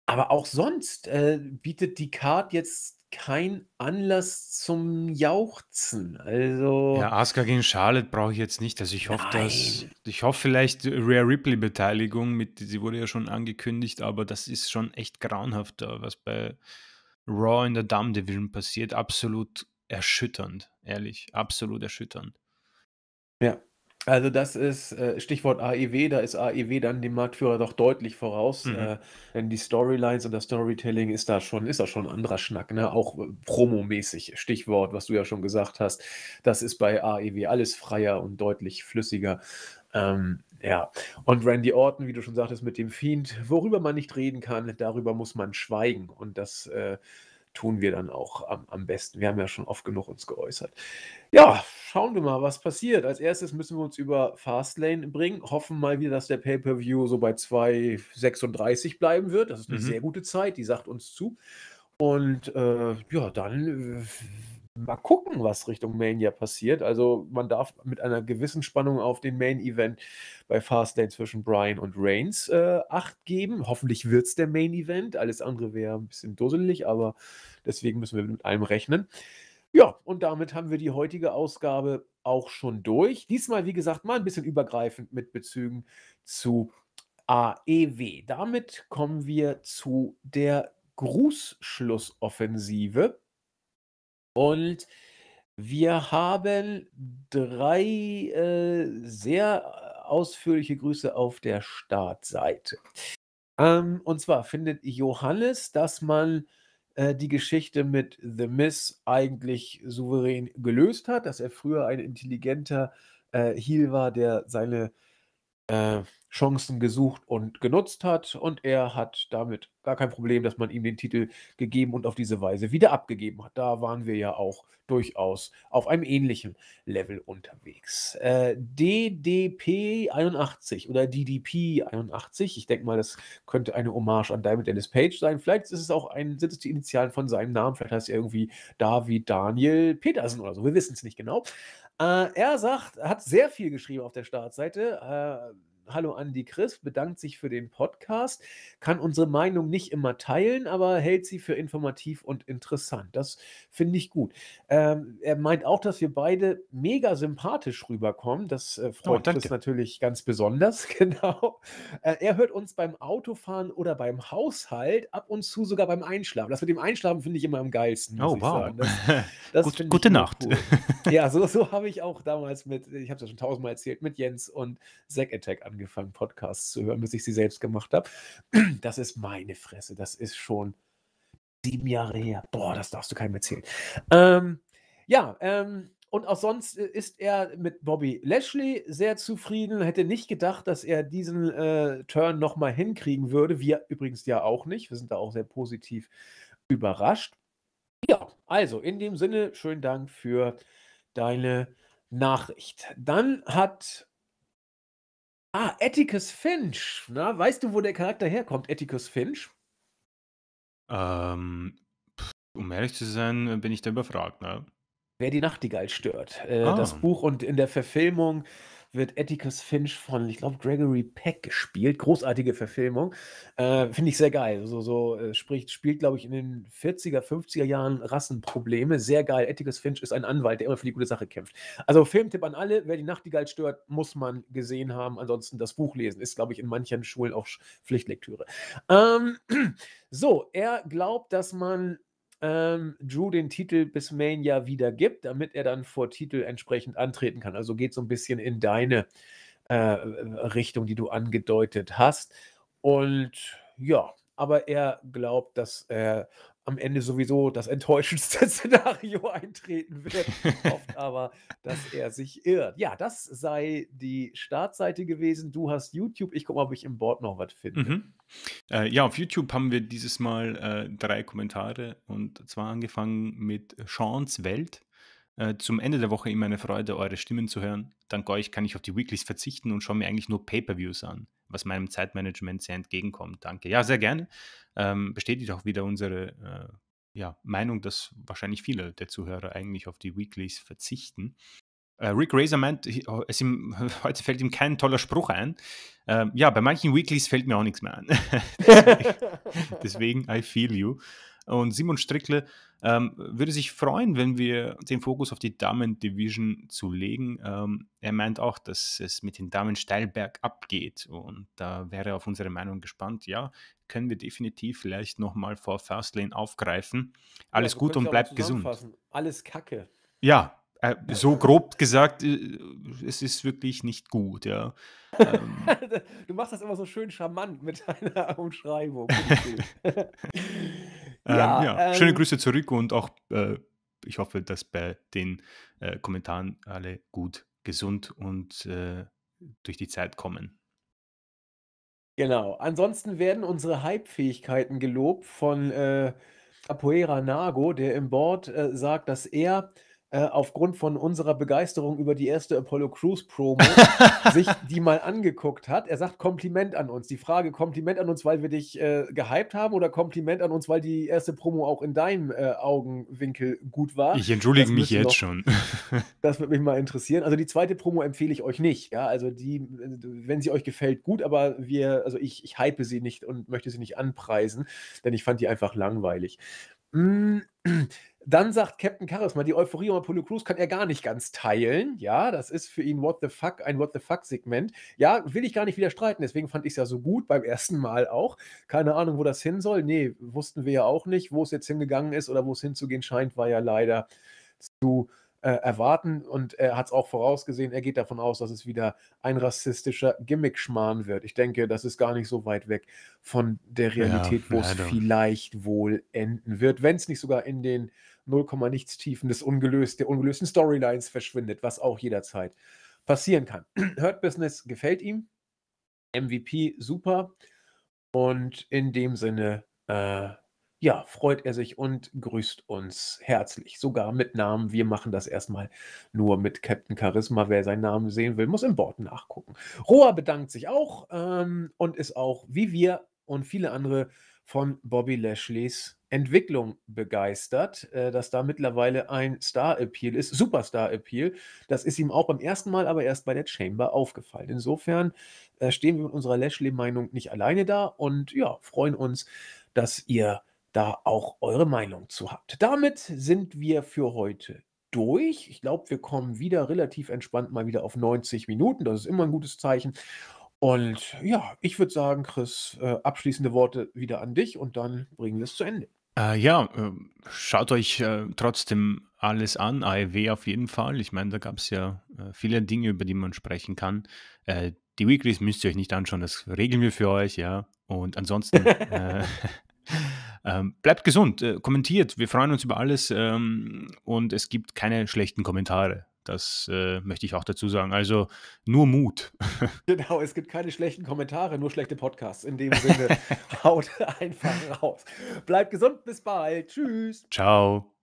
aber auch sonst äh, bietet die Card jetzt keinen Anlass zum Jauchzen. Also ja, Asuka gegen Charlotte brauche ich jetzt nicht. Also ich hoffe, dass ich hoffe vielleicht Rare Ripley Beteiligung mit. Sie wurde ja schon angekündigt, aber das ist schon echt grauenhaft, was bei Raw in der Damen Division passiert, absolut erschütternd, ehrlich, absolut erschütternd. Ja, also das ist äh, Stichwort AEW, da ist AEW dann dem Marktführer doch deutlich voraus, mhm. äh, denn die Storylines und das Storytelling ist da schon, ist da schon ein anderer Schnack, ne? auch äh, promomäßig, Stichwort, was du ja schon gesagt hast, das ist bei AEW alles freier und deutlich flüssiger. Ähm, ja, und Randy Orton, wie du schon sagtest, mit dem Fiend, worüber man nicht reden kann, darüber muss man schweigen. Und das äh, tun wir dann auch am, am, besten. Wir haben ja schon oft genug uns geäußert. Ja, schauen wir mal, was passiert. Als erstes müssen wir uns über Fastlane bringen. Hoffen mal wieder, dass der Pay-Per-View so bei 2,36 bleiben wird. Das ist eine mhm. sehr gute Zeit, die sagt uns zu. Und äh, ja, dann äh, mal gucken, was Richtung Mania passiert. Also man darf mit einer gewissen Spannung auf den Main Event bei Fastlane zwischen Brian und Reigns äh, acht geben. Hoffentlich wird es der Main Event. Alles andere wäre ein bisschen dusselig, aber deswegen müssen wir mit allem rechnen. Ja, und damit haben wir die heutige Ausgabe auch schon durch. Diesmal, wie gesagt, mal ein bisschen übergreifend mit Bezügen zu AEW. Damit kommen wir zu der Grußschlussoffensive und wir haben drei äh, sehr äh, ausführliche Grüße auf der Startseite. Ähm, und zwar findet Johannes, dass man äh, die Geschichte mit The Miss eigentlich souverän gelöst hat, dass er früher ein intelligenter äh, Heel war, der seine äh, Chancen gesucht und genutzt hat. Und er hat damit gar kein Problem, dass man ihm den Titel gegeben und auf diese Weise wieder abgegeben hat. Da waren wir ja auch durchaus auf einem ähnlichen Level unterwegs. Äh, DDP 81 oder DDP 81, ich denke mal, das könnte eine Hommage an Diamond Dennis Page sein. Vielleicht ist es auch ein, sind es die Initialen von seinem Namen, vielleicht heißt er irgendwie David Daniel Petersen oder so, wir wissen es nicht genau. Äh, er sagt, er hat sehr viel geschrieben auf der Startseite. Äh, hallo an die Chris, bedankt sich für den Podcast, kann unsere Meinung nicht immer teilen, aber hält sie für informativ und interessant. Das finde ich gut. Ähm, er meint auch, dass wir beide mega sympathisch rüberkommen. Das äh, oh, freut oh, uns natürlich ganz besonders, genau. Äh, er hört uns beim Autofahren oder beim Haushalt, ab und zu sogar beim Einschlafen. Das mit dem Einschlafen finde ich immer am geilsten. oh, wow. Das, das Gut, gute Nacht. Cool. Ja, so, so habe ich auch damals mit, ich habe es ja schon tausendmal erzählt, mit Jens und Zack Attack angefangen angefangen, Podcasts zu hören, bis ich sie selbst gemacht habe. Das ist meine Fresse. Das ist schon sieben Jahre her. Boah, das darfst du keinem erzählen. Ähm, ja, ähm, und auch sonst äh, ist er mit Bobby Lashley sehr zufrieden. Hätte nicht gedacht, dass er diesen äh, Turn nochmal hinkriegen würde. Wir übrigens ja auch nicht. Wir sind da auch sehr positiv überrascht. Ja, also in dem Sinne, schönen Dank für deine Nachricht. Dann hat Ah, Atticus Finch. Na, ne? weißt du, wo der Charakter herkommt, Atticus Finch? Ähm, um ehrlich zu sein, äh, bin ich da überfragt, ne? Wer die Nachtigall stört. Äh, ah. Das Buch und in der Verfilmung wird Atticus Finch von, ich glaube, Gregory Peck gespielt. Großartige Verfilmung. Äh, Finde ich sehr geil. So, so äh, spricht, spielt, glaube ich, in den 40er, 50er Jahren Rassenprobleme. Sehr geil. Atticus Finch ist ein Anwalt, der immer für die gute Sache kämpft. Also Filmtipp an alle, wer die Nachtigall stört, muss man gesehen haben. Ansonsten das Buch lesen. Ist, glaube ich, in manchen Schulen auch Pflichtlektüre. Ähm, so, er glaubt, dass man ähm, Drew den Titel bis Mania wieder gibt, damit er dann vor Titel entsprechend antreten kann. Also geht so ein bisschen in deine äh, Richtung, die du angedeutet hast. Und ja, aber er glaubt, dass er am Ende sowieso das enttäuschendste Szenario eintreten wird, hofft aber, dass er sich irrt. Ja, das sei die Startseite gewesen. Du hast YouTube. Ich gucke mal, ob ich im Board noch was finde. Mhm. Äh, ja, auf YouTube haben wir dieses Mal äh, drei Kommentare und zwar angefangen mit Sean's Welt. Äh, zum Ende der Woche immer eine Freude, eure Stimmen zu hören. Dank euch kann ich auf die Weeklies verzichten und schaue mir eigentlich nur Pay-per-Views an, was meinem Zeitmanagement sehr entgegenkommt. Danke. Ja, sehr gerne. Ähm, bestätigt auch wieder unsere äh, ja, Meinung, dass wahrscheinlich viele der Zuhörer eigentlich auf die Weeklies verzichten. Äh, Rick Razor meint, oh, ihm, heute fällt ihm kein toller Spruch ein. Ähm, ja, bei manchen Weeklies fällt mir auch nichts mehr ein. deswegen, I feel you. Und Simon Strickle ähm, würde sich freuen, wenn wir den Fokus auf die Damen-Division zu legen. Ähm, er meint auch, dass es mit den Damen steil bergab geht. Und da wäre er auf unsere Meinung gespannt. Ja, können wir definitiv vielleicht nochmal vor First Lane aufgreifen. Alles ja, gut und bleibt gesund. Alles Kacke. Ja, äh, so grob gesagt, äh, es ist wirklich nicht gut, ja. Ähm. du machst das immer so schön charmant mit deiner Umschreibung. Ähm, ja, ja. Schöne ähm, Grüße zurück und auch äh, ich hoffe, dass bei den äh, Kommentaren alle gut, gesund und äh, durch die Zeit kommen. Genau. Ansonsten werden unsere Hype-Fähigkeiten gelobt von äh, Apoera Nago, der im Board äh, sagt, dass er äh, aufgrund von unserer Begeisterung über die erste Apollo Cruise Promo sich die mal angeguckt hat. Er sagt Kompliment an uns. Die Frage Kompliment an uns, weil wir dich äh, gehypt haben oder Kompliment an uns, weil die erste Promo auch in deinem äh, Augenwinkel gut war. Ich entschuldige mich jetzt noch, schon. das würde mich mal interessieren. Also die zweite Promo empfehle ich euch nicht. Ja, also die, äh, wenn sie euch gefällt, gut, aber wir, also ich, ich hype sie nicht und möchte sie nicht anpreisen, denn ich fand die einfach langweilig. Mm dann sagt Captain Charisma, die Euphorie um Apollo Crews kann er gar nicht ganz teilen. Ja, das ist für ihn What the Fuck, ein What the Fuck-Segment. Ja, will ich gar nicht widerstreiten, deswegen fand ich es ja so gut beim ersten Mal auch. Keine Ahnung, wo das hin soll. Nee, wussten wir ja auch nicht. Wo es jetzt hingegangen ist oder wo es hinzugehen scheint, war ja leider zu äh, erwarten. Und er hat es auch vorausgesehen. Er geht davon aus, dass es wieder ein rassistischer Gimmick-Schmarrn wird. Ich denke, das ist gar nicht so weit weg von der Realität, ja, wo es vielleicht wohl enden wird, wenn es nicht sogar in den 0, nichts Tiefen des ungelöst, der ungelösten Storylines verschwindet, was auch jederzeit passieren kann. Hurt Business gefällt ihm. MVP super. Und in dem Sinne, äh, ja, freut er sich und grüßt uns herzlich. Sogar mit Namen. Wir machen das erstmal nur mit Captain Charisma. Wer seinen Namen sehen will, muss im Board nachgucken. Roa bedankt sich auch ähm, und ist auch wie wir und viele andere von Bobby Lashleys Entwicklung begeistert, äh, dass da mittlerweile ein Star-Appeal ist, Superstar-Appeal. Das ist ihm auch beim ersten Mal, aber erst bei der Chamber aufgefallen. Insofern äh, stehen wir mit unserer Lashley-Meinung nicht alleine da und ja, freuen uns, dass ihr da auch eure Meinung zu habt. Damit sind wir für heute durch. Ich glaube, wir kommen wieder relativ entspannt mal wieder auf 90 Minuten. Das ist immer ein gutes Zeichen. Und ja, ich würde sagen, Chris, äh, abschließende Worte wieder an dich und dann bringen wir es zu Ende. Äh, ja, äh, schaut euch äh, trotzdem alles an, AEW auf jeden Fall. Ich meine, da gab es ja äh, viele Dinge, über die man sprechen kann. Äh, die Weeklies müsst ihr euch nicht anschauen, das regeln wir für euch, ja. Und ansonsten ähm, bleibt gesund, kommentiert, wir freuen uns über alles ähm, und es gibt keine schlechten Kommentare. Das äh, möchte ich auch dazu sagen. Also nur Mut. Genau, es gibt keine schlechten Kommentare, nur schlechte Podcasts. In dem Sinne, haut einfach raus. Bleibt gesund, bis bald. Tschüss. Ciao.